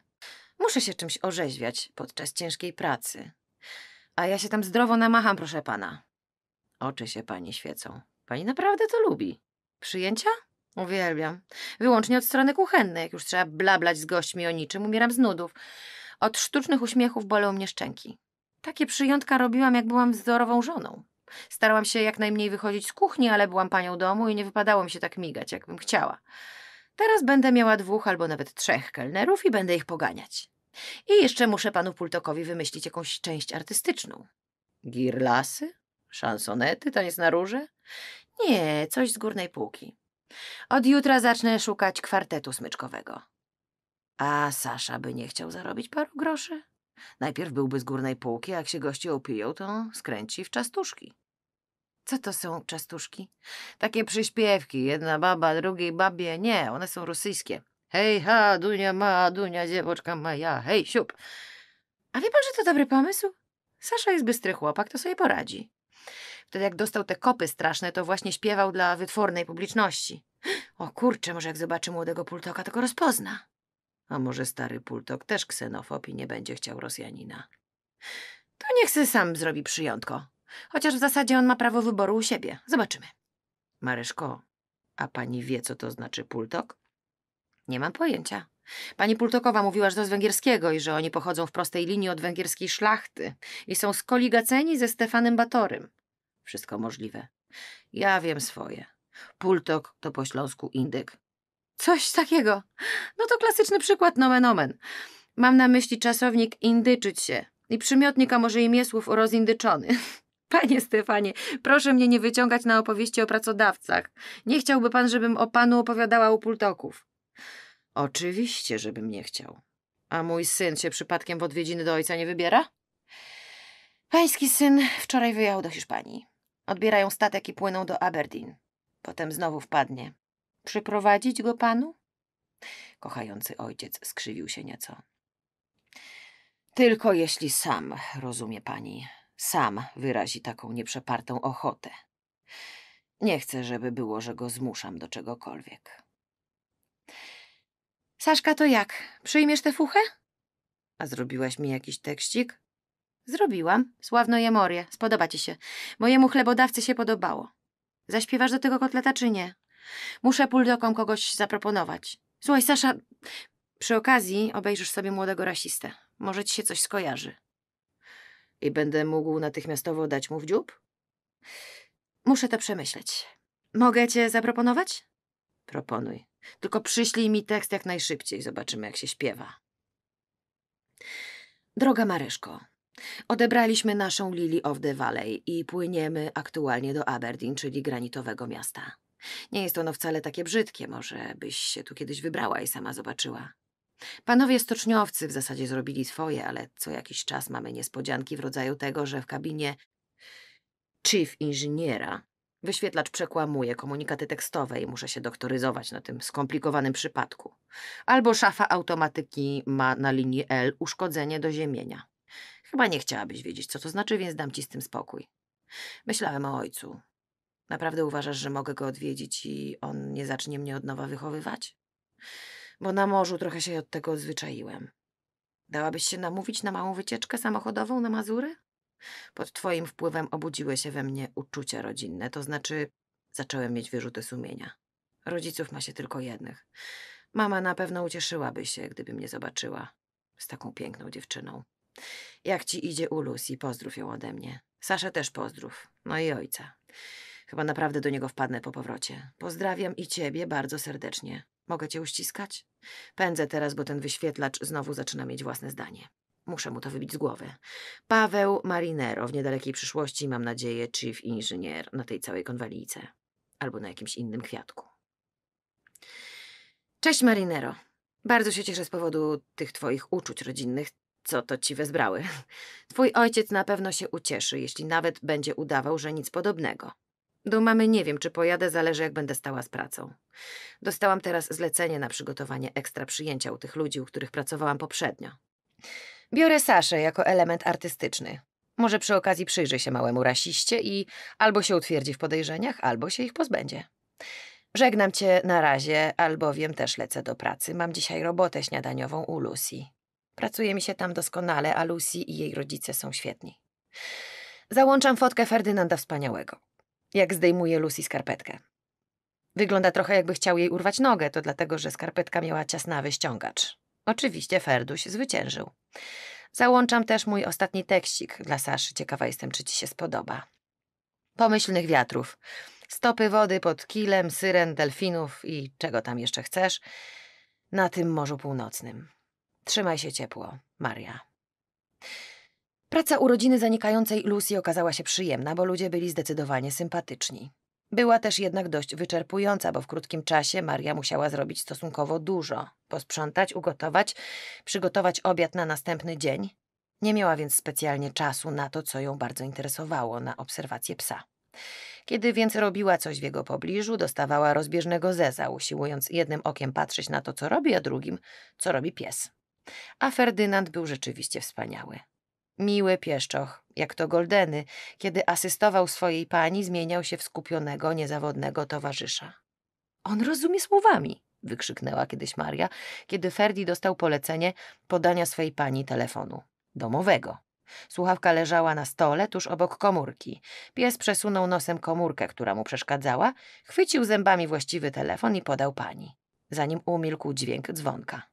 Muszę się czymś orzeźwiać podczas ciężkiej pracy. A ja się tam zdrowo namacham, proszę pana. Oczy się pani świecą. Pani naprawdę to lubi. Przyjęcia? Uwielbiam. Wyłącznie od strony kuchennej, jak już trzeba blablać z gośćmi o niczym, umieram z nudów. Od sztucznych uśmiechów bolą mnie szczęki. Takie przyjątka robiłam, jak byłam wzorową żoną. Starałam się jak najmniej wychodzić z kuchni, ale byłam panią domu i nie wypadało mi się tak migać, jakbym chciała. Teraz będę miała dwóch albo nawet trzech kelnerów i będę ich poganiać. I jeszcze muszę panu Pultokowi wymyślić jakąś część artystyczną. Girlasy? Szansonety, taniec na róże? Nie, coś z górnej półki. Od jutra zacznę szukać kwartetu smyczkowego. A Sasza by nie chciał zarobić paru groszy? Najpierw byłby z górnej półki, a jak się goście opiją, to skręci w czastuszki. Co to są czastuszki? Takie przyśpiewki. Jedna baba, drugiej babie. Nie, one są rosyjskie. Hej, ha, Dunia ma, Dunia, dziewoczka ja. hej, siup. A wie pan, że to dobry pomysł? Sasza jest bystry chłopak, to sobie poradzi. Wtedy jak dostał te kopy straszne, to właśnie śpiewał dla wytwornej publiczności. O kurczę, może jak zobaczy młodego Pultoka, to go rozpozna. A może stary Pultok też ksenofob i nie będzie chciał Rosjanina. To niech se sam zrobi przyjątko. Chociaż w zasadzie on ma prawo wyboru u siebie. Zobaczymy. Maryszko, a pani wie, co to znaczy pultok? Nie mam pojęcia. Pani Pultokowa mówiła, że to z węgierskiego i że oni pochodzą w prostej linii od węgierskiej szlachty i są skoligaceni ze Stefanem Batorym. Wszystko możliwe. Ja wiem swoje. Pultok to po śląsku indyk. Coś takiego. No to klasyczny przykład nomen omen. Mam na myśli czasownik indyczyć się i przymiotnika może imię słów rozindyczony. Panie Stefanie, proszę mnie nie wyciągać na opowieści o pracodawcach. Nie chciałby pan, żebym o panu opowiadała u pultoków. Oczywiście, żebym nie chciał. A mój syn się przypadkiem w odwiedziny do ojca nie wybiera? Pański syn wczoraj wyjechał do Hiszpanii. Odbierają statek i płyną do Aberdeen. Potem znowu wpadnie. Przyprowadzić go panu? Kochający ojciec skrzywił się nieco. Tylko jeśli sam, rozumie pani sam wyrazi taką nieprzepartą ochotę. Nie chcę, żeby było, że go zmuszam do czegokolwiek. Saszka, to jak? Przyjmiesz tę fuchę? A zrobiłaś mi jakiś tekstik? Zrobiłam. Sławno morie. Spodoba ci się. Mojemu chlebodawcy się podobało. Zaśpiewasz do tego kotleta czy nie? Muszę puldokom kogoś zaproponować. Słuchaj, Sasza, przy okazji obejrzysz sobie młodego rasistę. Może ci się coś skojarzy i będę mógł natychmiastowo dać mu w dziób? Muszę to przemyśleć. Mogę cię zaproponować? Proponuj. Tylko przyślij mi tekst jak najszybciej, zobaczymy jak się śpiewa. Droga Maryszko, odebraliśmy naszą Lily of the Valley i płyniemy aktualnie do Aberdeen, czyli granitowego miasta. Nie jest ono wcale takie brzydkie, może byś się tu kiedyś wybrała i sama zobaczyła. Panowie stoczniowcy w zasadzie zrobili swoje, ale co jakiś czas mamy niespodzianki w rodzaju tego, że w kabinie chief inżyniera wyświetlacz przekłamuje komunikaty tekstowe i muszę się doktoryzować na tym skomplikowanym przypadku. Albo szafa automatyki ma na linii L uszkodzenie do ziemienia. Chyba nie chciałabyś wiedzieć, co to znaczy, więc dam ci z tym spokój. Myślałem o ojcu. Naprawdę uważasz, że mogę go odwiedzić i on nie zacznie mnie od nowa wychowywać? bo na morzu trochę się od tego odzwyczaiłem. Dałabyś się namówić na małą wycieczkę samochodową na Mazury? Pod twoim wpływem obudziły się we mnie uczucia rodzinne, to znaczy zacząłem mieć wyrzuty sumienia. Rodziców ma się tylko jednych. Mama na pewno ucieszyłaby się, gdyby mnie zobaczyła z taką piękną dziewczyną. Jak ci idzie Ulus i pozdrów ją ode mnie. Saszę też pozdrów. No i ojca. Chyba naprawdę do niego wpadnę po powrocie. Pozdrawiam i ciebie bardzo serdecznie. Mogę cię uściskać? Pędzę teraz, bo ten wyświetlacz znowu zaczyna mieć własne zdanie. Muszę mu to wybić z głowy. Paweł Marinero, w niedalekiej przyszłości, mam nadzieję, chief inżynier na tej całej konwalijce. Albo na jakimś innym kwiatku. Cześć Marinero. Bardzo się cieszę z powodu tych twoich uczuć rodzinnych, co to ci wezbrały. Twój ojciec na pewno się ucieszy, jeśli nawet będzie udawał, że nic podobnego. Do mamy nie wiem, czy pojadę, zależy jak będę stała z pracą. Dostałam teraz zlecenie na przygotowanie ekstra przyjęcia u tych ludzi, u których pracowałam poprzednio. Biorę Saszę jako element artystyczny. Może przy okazji przyjrzy się małemu rasiście i albo się utwierdzi w podejrzeniach, albo się ich pozbędzie. Żegnam cię na razie, albowiem też lecę do pracy. Mam dzisiaj robotę śniadaniową u Lucy. Pracuje mi się tam doskonale, a Lucy i jej rodzice są świetni. Załączam fotkę Ferdynanda Wspaniałego jak zdejmuje Lucy skarpetkę. Wygląda trochę jakby chciał jej urwać nogę, to dlatego, że skarpetka miała ciasnawy ściągacz. Oczywiście Ferduś zwyciężył. Załączam też mój ostatni tekstik dla Saszy. Ciekawa jestem, czy ci się spodoba. Pomyślnych wiatrów. Stopy wody pod kilem, syren, delfinów i czego tam jeszcze chcesz na tym Morzu Północnym. Trzymaj się ciepło, Maria. Praca urodziny zanikającej Lucy okazała się przyjemna, bo ludzie byli zdecydowanie sympatyczni. Była też jednak dość wyczerpująca, bo w krótkim czasie Maria musiała zrobić stosunkowo dużo: posprzątać, ugotować, przygotować obiad na następny dzień. Nie miała więc specjalnie czasu na to, co ją bardzo interesowało na obserwację psa. Kiedy więc robiła coś w jego pobliżu, dostawała rozbieżnego zeza, usiłując jednym okiem patrzeć na to, co robi, a drugim, co robi pies. A Ferdynand był rzeczywiście wspaniały. Miły pieszczoch, jak to Goldeny, kiedy asystował swojej pani, zmieniał się w skupionego, niezawodnego towarzysza. On rozumie słowami, wykrzyknęła kiedyś Maria, kiedy Ferdi dostał polecenie podania swej pani telefonu domowego. Słuchawka leżała na stole tuż obok komórki. Pies przesunął nosem komórkę, która mu przeszkadzała, chwycił zębami właściwy telefon i podał pani. Zanim umilkł dźwięk dzwonka.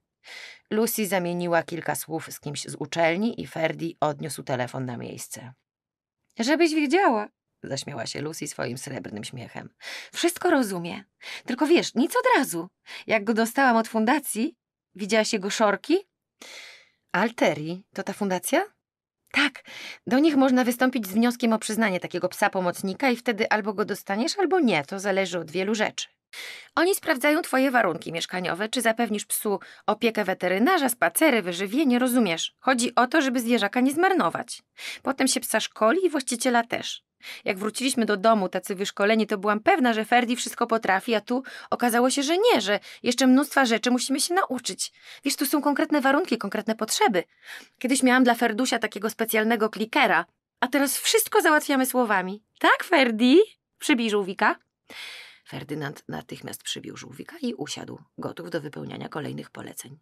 Lucy zamieniła kilka słów z kimś z uczelni i Ferdi odniósł telefon na miejsce. Żebyś wiedziała, zaśmiała się Lucy swoim srebrnym śmiechem. Wszystko rozumie. Tylko wiesz, nic od razu. Jak go dostałam od fundacji, widziałaś jego szorki? Alteri, to ta fundacja? Tak, do nich można wystąpić z wnioskiem o przyznanie takiego psa pomocnika i wtedy albo go dostaniesz, albo nie. To zależy od wielu rzeczy. Oni sprawdzają twoje warunki mieszkaniowe, czy zapewnisz psu opiekę weterynarza, spacery, wyżywienie, rozumiesz? Chodzi o to, żeby zwierzaka nie zmarnować. Potem się psa szkoli i właściciela też. Jak wróciliśmy do domu tacy wyszkoleni, to byłam pewna, że Ferdi wszystko potrafi, a tu okazało się, że nie, że jeszcze mnóstwa rzeczy musimy się nauczyć. Wiesz, tu są konkretne warunki, konkretne potrzeby. Kiedyś miałam dla Ferdusia takiego specjalnego klikera, a teraz wszystko załatwiamy słowami. Tak, Ferdi? Przybliżył Wika. Ferdynand natychmiast przybił żółwika i usiadł, gotów do wypełniania kolejnych poleceń.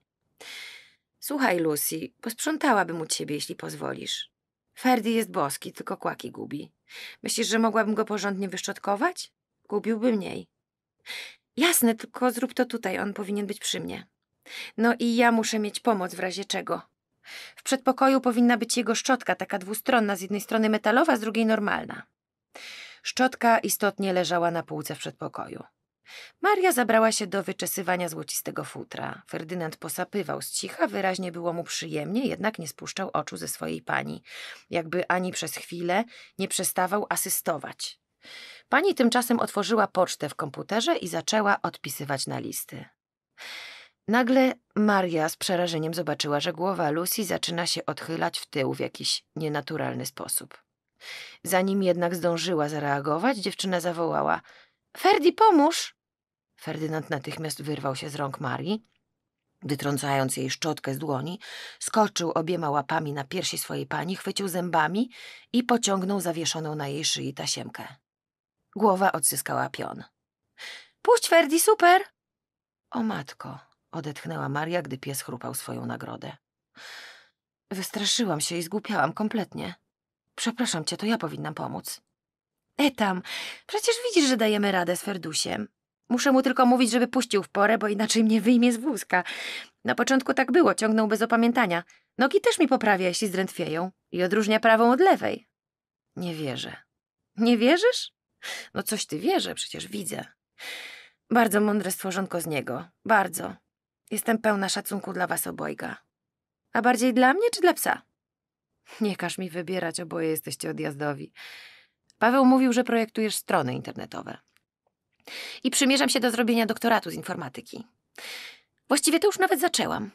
Słuchaj, Lucy, posprzątałabym u ciebie, jeśli pozwolisz. Ferdy jest boski, tylko kłaki gubi. Myślisz, że mogłabym go porządnie wyszczotkować? Gubiłby mniej. Jasne, tylko zrób to tutaj, on powinien być przy mnie. No i ja muszę mieć pomoc w razie czego. W przedpokoju powinna być jego szczotka, taka dwustronna, z jednej strony metalowa, z drugiej normalna. Szczotka istotnie leżała na półce w przedpokoju. Maria zabrała się do wyczesywania złocistego futra. Ferdynand posapywał z cicha, wyraźnie było mu przyjemnie, jednak nie spuszczał oczu ze swojej pani, jakby ani przez chwilę nie przestawał asystować. Pani tymczasem otworzyła pocztę w komputerze i zaczęła odpisywać na listy. Nagle Maria z przerażeniem zobaczyła, że głowa Lucy zaczyna się odchylać w tył w jakiś nienaturalny sposób. Zanim jednak zdążyła zareagować, dziewczyna zawołała: Ferdi, pomóż! Ferdynand natychmiast wyrwał się z rąk Marii. Wytrącając jej szczotkę z dłoni, skoczył obiema łapami na piersi swojej pani, chwycił zębami i pociągnął zawieszoną na jej szyi tasiemkę. Głowa odzyskała pion. Puść Ferdi, super! O matko, odetchnęła Maria, gdy pies chrupał swoją nagrodę. Wystraszyłam się i zgłupiałam kompletnie. Przepraszam cię, to ja powinnam pomóc. Etam, przecież widzisz, że dajemy radę z Ferdusiem. Muszę mu tylko mówić, żeby puścił w porę, bo inaczej mnie wyjmie z wózka. Na początku tak było, ciągnął bez opamiętania. Nogi też mi poprawia, jeśli zdrętwieją. I odróżnia prawą od lewej. Nie wierzę. Nie wierzysz? No coś ty wierzę, przecież widzę. Bardzo mądre stworzonko z niego. Bardzo. Jestem pełna szacunku dla was obojga. A bardziej dla mnie czy dla psa? Nie każ mi wybierać, oboje jesteście odjazdowi. Paweł mówił, że projektujesz strony internetowe. I przymierzam się do zrobienia doktoratu z informatyki. Właściwie to już nawet zaczęłam.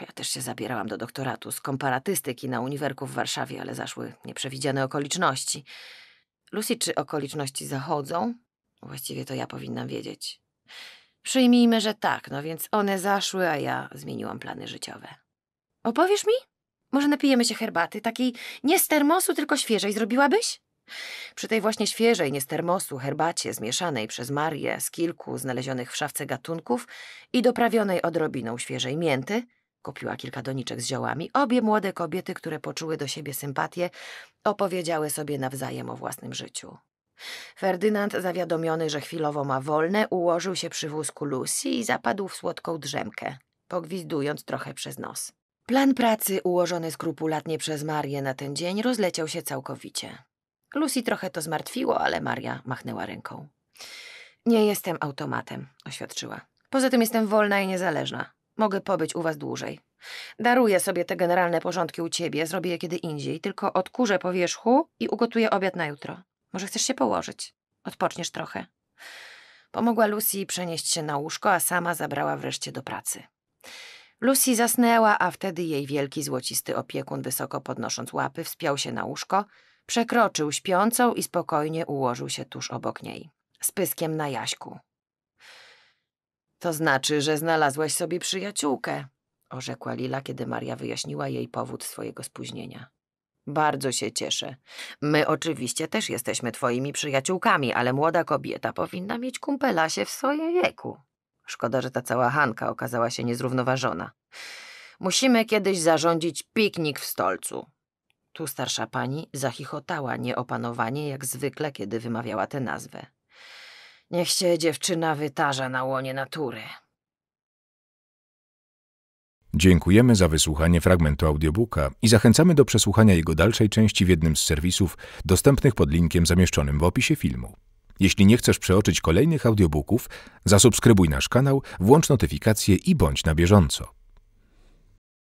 Ja też się zabierałam do doktoratu z komparatystyki na uniwerku w Warszawie, ale zaszły nieprzewidziane okoliczności. Lucy, czy okoliczności zachodzą? Właściwie to ja powinnam wiedzieć. Przyjmijmy, że tak, no więc one zaszły, a ja zmieniłam plany życiowe. Opowiesz mi? Może napijemy się herbaty, takiej nie z termosu, tylko świeżej. Zrobiłabyś? Przy tej właśnie świeżej, nie z termosu, herbacie zmieszanej przez Marię z kilku znalezionych w szafce gatunków i doprawionej odrobiną świeżej mięty, kupiła kilka doniczek z ziołami, obie młode kobiety, które poczuły do siebie sympatię, opowiedziały sobie nawzajem o własnym życiu. Ferdynand, zawiadomiony, że chwilowo ma wolne, ułożył się przy wózku Lucy i zapadł w słodką drzemkę, pogwizdując trochę przez nos. Plan pracy ułożony skrupulatnie przez Marię na ten dzień rozleciał się całkowicie. Lucy trochę to zmartwiło, ale Maria machnęła ręką. Nie jestem automatem, oświadczyła. Poza tym jestem wolna i niezależna. Mogę pobyć u was dłużej. Daruję sobie te generalne porządki u ciebie, zrobię je kiedy indziej, tylko odkurzę powierzchu i ugotuję obiad na jutro. Może chcesz się położyć? Odpoczniesz trochę. Pomogła Lucy przenieść się na łóżko, a sama zabrała wreszcie do pracy. Lucy zasnęła, a wtedy jej wielki złocisty opiekun, wysoko podnosząc łapy, wspiął się na łóżko, przekroczył śpiącą i spokojnie ułożył się tuż obok niej, z pyskiem na jaśku. To znaczy, że znalazłaś sobie przyjaciółkę, orzekła Lila, kiedy Maria wyjaśniła jej powód swojego spóźnienia. Bardzo się cieszę. My oczywiście też jesteśmy twoimi przyjaciółkami, ale młoda kobieta powinna mieć kumpelasie w swoim wieku. Szkoda, że ta cała Hanka okazała się niezrównoważona. Musimy kiedyś zarządzić piknik w stolcu. Tu starsza pani zachichotała nieopanowanie, jak zwykle, kiedy wymawiała tę nazwę. Niech się dziewczyna wytarza na łonie natury. Dziękujemy za wysłuchanie fragmentu audiobooka i zachęcamy do przesłuchania jego dalszej części w jednym z serwisów dostępnych pod linkiem zamieszczonym w opisie filmu. Jeśli nie chcesz przeoczyć kolejnych audiobooków, zasubskrybuj nasz kanał, włącz notyfikacje i bądź na bieżąco.